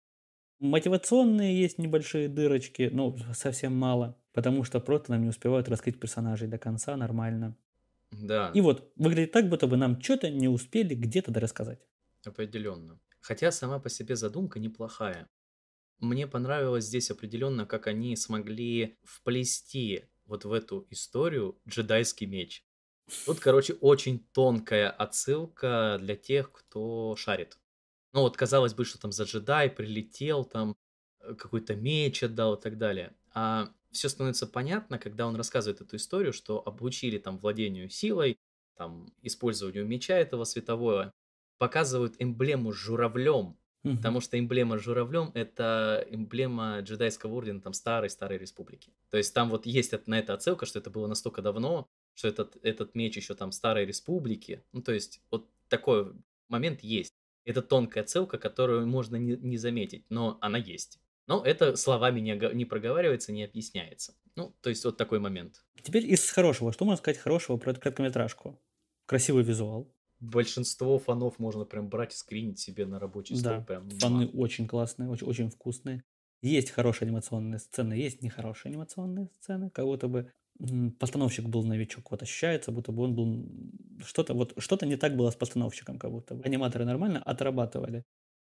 Мотивационные есть небольшие дырочки, но ну, совсем мало, потому что просто нам не успевают раскрыть персонажей до конца нормально. Да. И вот выглядит так, будто бы нам что-то не успели где-то дорассказать.
Определенно. Хотя сама по себе задумка неплохая. Мне понравилось здесь определенно, как они смогли вплести вот в эту историю джедайский меч. Тут, короче, очень тонкая отсылка для тех, кто шарит. Ну вот казалось бы, что там за джедай прилетел, там э, какой-то меч отдал и так далее. А все становится понятно, когда он рассказывает эту историю, что обучили там владению силой, там использованию меча этого светового, показывают эмблему с журавлем, угу. потому что эмблема с журавлем это эмблема джедайского ордена там старой старой республики. То есть там вот есть на это отсылка, что это было настолько давно, что этот, этот меч еще там старой республики. Ну, то есть вот такой момент есть. Это тонкая целка, которую можно не, не заметить, но она есть. Но это словами не, не проговаривается, не объясняется. Ну, то есть вот такой момент.
Теперь из хорошего. Что можно сказать хорошего про эту краткометражку? Красивый визуал.
Большинство фанов можно прям брать и скринить себе на рабочий стол. Да, прям. фаны
очень классные, очень, очень вкусные. Есть хорошие анимационные сцены, есть нехорошие анимационные сцены. Как будто бы постановщик был новичок. Вот ощущается, будто бы он был... Что-то вот, что то не так было с постановщиком как будто бы. Аниматоры нормально отрабатывали.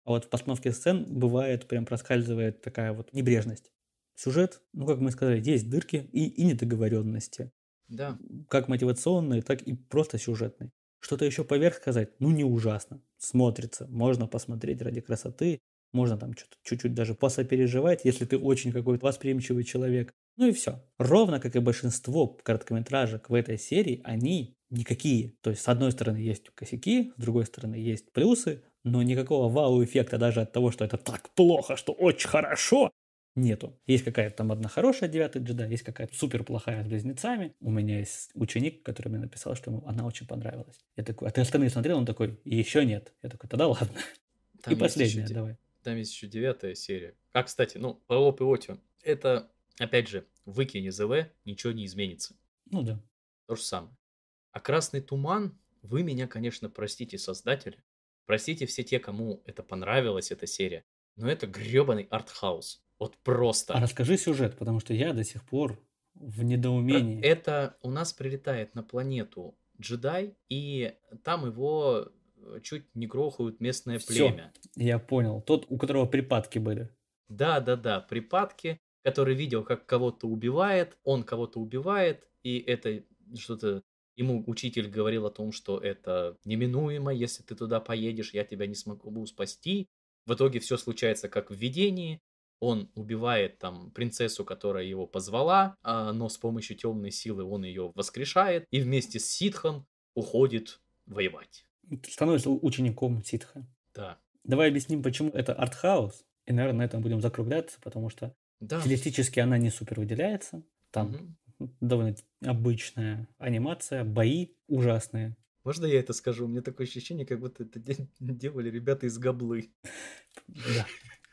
А вот в постановке сцен бывает, прям проскальзывает такая вот небрежность. Сюжет, ну, как мы сказали, есть дырки и, и недоговоренности. Да. Как мотивационные, так и просто сюжетные. Что-то еще поверх сказать, ну, не ужасно. Смотрится, можно посмотреть ради красоты, можно там чуть-чуть даже посопереживать, если ты очень какой-то восприимчивый человек. Ну и все. Ровно как и большинство короткометражек в этой серии, они никакие. То есть, с одной стороны, есть косяки, с другой стороны, есть плюсы, но никакого вау-эффекта даже от того, что это так плохо, что очень хорошо, нету. Есть какая-то там одна хорошая девятая джеда, есть какая-то супер плохая с близнецами. У меня есть ученик, который мне написал, что ему она очень понравилась. Я такой, а ты остальные смотрел? Он такой, еще нет. Я такой, тогда ладно. Там И последняя, еще, давай.
Там есть еще девятая серия. А, кстати, ну, по опыту это Опять же, выкинь из ЛВ, ничего не изменится. Ну да. То же самое. А красный туман, вы меня, конечно, простите, создатели. Простите все те, кому это понравилась, эта серия. Но это гребаный артхаус. Вот просто. А расскажи сюжет, потому что я до сих пор в недоумении. Э, это у нас прилетает на планету джедай, и там его э, чуть не грохают местное Всё, племя.
Я понял.
Тот, у которого припадки были. Да, да, да, припадки который видел, как кого-то убивает, он кого-то убивает, и это что-то Ему учитель говорил о том, что это неминуемо, если ты туда поедешь, я тебя не смогу спасти. В итоге все случается как в видении. Он убивает там принцессу, которая его позвала, а, но с помощью темной силы он ее воскрешает и вместе с ситхом уходит воевать. Становится учеником ситха. Да. Давай объясним, почему это артхаус.
И, наверное, на этом будем закругляться, потому что да. Стилистически она не супер выделяется. Там угу. довольно обычная анимация, бои ужасные.
Можно я это скажу? У меня такое ощущение, как будто это делали ребята из Габлы. Да.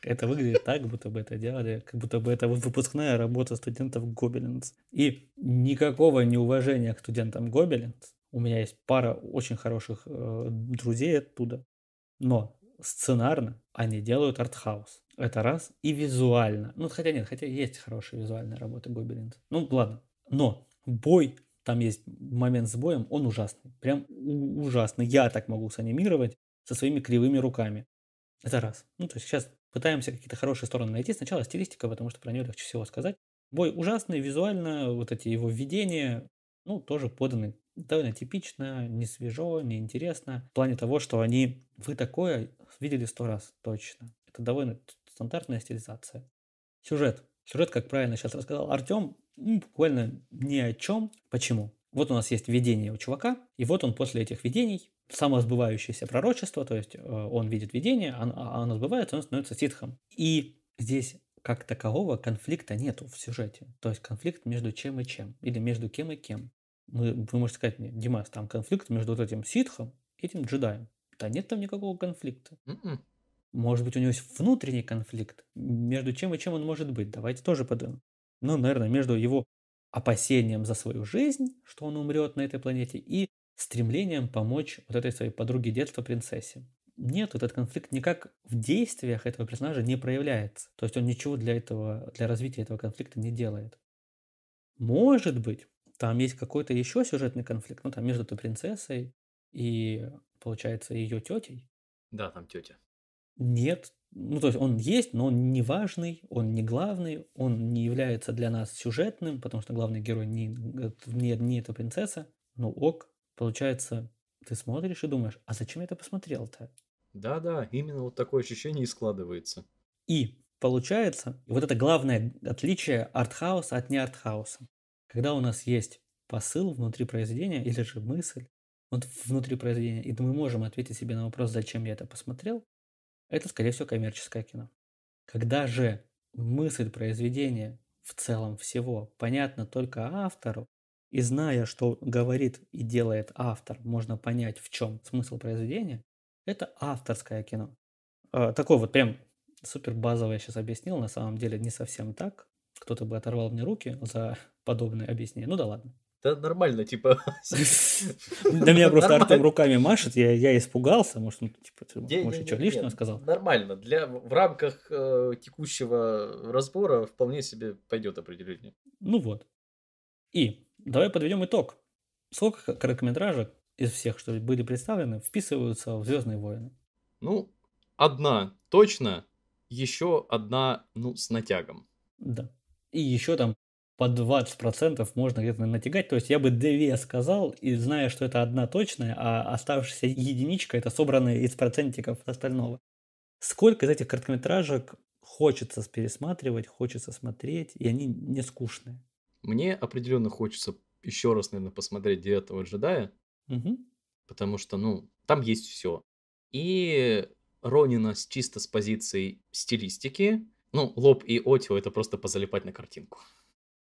Это выглядит так, будто бы это делали, как будто бы это вот выпускная работа студентов Гобелинс. И никакого неуважения к студентам Гобелинс. У меня есть пара очень хороших э, друзей оттуда. Но сценарно они делают артхаус. Это раз. И визуально. Ну, хотя нет, хотя есть хорошие визуальные работы Гобелинс. Ну, ладно. Но бой, там есть момент с боем, он ужасный. Прям ужасный. Я так могу санимировать со своими кривыми руками. Это раз. Ну, то есть сейчас пытаемся какие-то хорошие стороны найти. Сначала стилистика, потому что про нее легче всего сказать. Бой ужасный, визуально, вот эти его введения, ну, тоже поданы довольно типично, не свежо, не интересно. В плане того, что они, вы такое видели сто раз точно. Это довольно стандартная стилизация. Сюжет. Сюжет, как правильно сейчас рассказал Артем, ну, буквально ни о чем. Почему? Вот у нас есть видение у чувака, и вот он после этих видений самосбывающееся пророчество, то есть э, он видит видение, оно, а, а оно сбывается, он становится ситхом. И здесь как такового конфликта нету в сюжете. То есть конфликт между чем и чем, или между кем и кем. Вы, вы можете сказать мне, Димас, там конфликт между вот этим ситхом и этим джедаем. Да нет там никакого конфликта. Mm-mm. М-м. Может быть, у него есть внутренний конфликт. Между чем и чем он может быть? Давайте тоже подумаем. Ну, наверное, между его опасением за свою жизнь, что он умрет на этой планете, и стремлением помочь вот этой своей подруге детства принцессе. Нет, этот конфликт никак в действиях этого персонажа не проявляется. То есть он ничего для этого, для развития этого конфликта не делает. Может быть, там есть какой-то еще сюжетный конфликт, ну там между той принцессой и, получается, ее тетей.
Да, там тетя.
Нет. Ну, то есть он есть, но он не важный, он не главный, он не является для нас сюжетным, потому что главный герой не, не, не эта принцесса. Ну ок, получается, ты смотришь и думаешь, а зачем я это посмотрел-то?
Да-да, именно вот такое ощущение и складывается.
И получается, вот это главное отличие артхауса от не артхауса. Когда у нас есть посыл внутри произведения или же мысль вот внутри произведения, и мы можем ответить себе на вопрос, зачем я это посмотрел, это, скорее всего, коммерческое кино. Когда же мысль произведения в целом всего понятна только автору, и зная, что говорит и делает автор, можно понять, в чем смысл произведения, это авторское кино. А, Такой вот прям супер базовое сейчас объяснил, на самом деле не совсем так. Кто-то бы оторвал мне руки за подобное объяснение.
Ну да ладно. Да нормально, типа. На меня просто Артем
руками машет, я, я испугался, может, ну типа, может, что лишнего сказал.
Нормально, для, в рамках э, текущего разбора вполне себе пойдет определение.
Ну вот. И давай подведем итог. Сколько короткометражек из всех, что были представлены, вписываются в Звездные войны? Ну,
одна точно, еще одна, ну, с натягом.
Да. И еще там по 20% можно где-то натягать. То есть я бы две сказал, и зная, что это одна точная, а оставшаяся единичка это собранная из процентиков остального. Сколько из этих короткометражек хочется пересматривать, хочется смотреть, и они не скучные?
Мне определенно хочется еще раз, наверное, посмотреть «Девятого джедая», угу. потому что, ну, там есть все. И Ронина чисто с позиции стилистики, ну, лоб и отио это просто позалипать на картинку.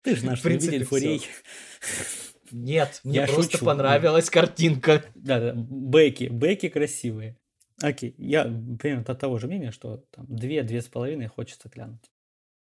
Ты же наш принципе, любитель фурей. Нет, мне Я просто шучу. понравилась картинка. Да, да, бэки,
бэки красивые. Окей, я примерно от того же мнения, что там две-две с половиной хочется клянуть.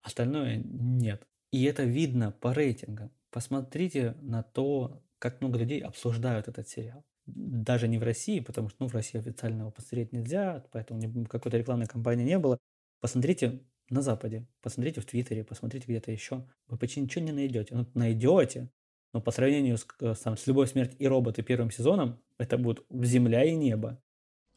Остальное нет. И это видно по рейтингам. Посмотрите на то, как много людей обсуждают этот сериал.
Даже
не в России, потому что ну, в России официально его посмотреть нельзя, поэтому какой-то рекламной кампании не было. Посмотрите на Западе, посмотрите в Твиттере, посмотрите где-то еще, вы почти ничего не найдете. Ну, найдете, но по сравнению с, там, э, с «Любовь, смерть и роботы» первым сезоном, это будет земля и небо.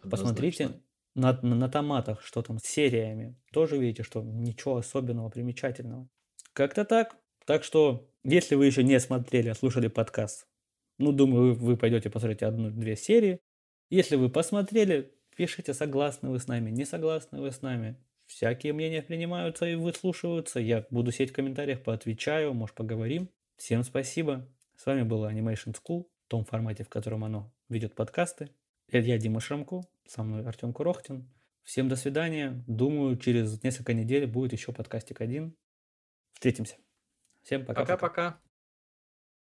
Посмотрите на, на, на томатах, что там с сериями. Тоже видите, что ничего особенного, примечательного. Как-то так. Так что, если вы еще не смотрели, а слушали подкаст, ну, думаю, вы, вы пойдете посмотрите одну-две серии. Если вы посмотрели, пишите, согласны вы с нами, не согласны вы с нами всякие мнения принимаются и выслушиваются. Я буду сидеть в комментариях, поотвечаю, может поговорим. Всем спасибо. С вами был Animation School в том формате, в котором оно ведет подкасты. Это Я Дима Шрамко, со мной Артем Курохтин. Всем до свидания. Думаю, через несколько недель будет еще подкастик один. Встретимся. Всем пока. Пока-пока.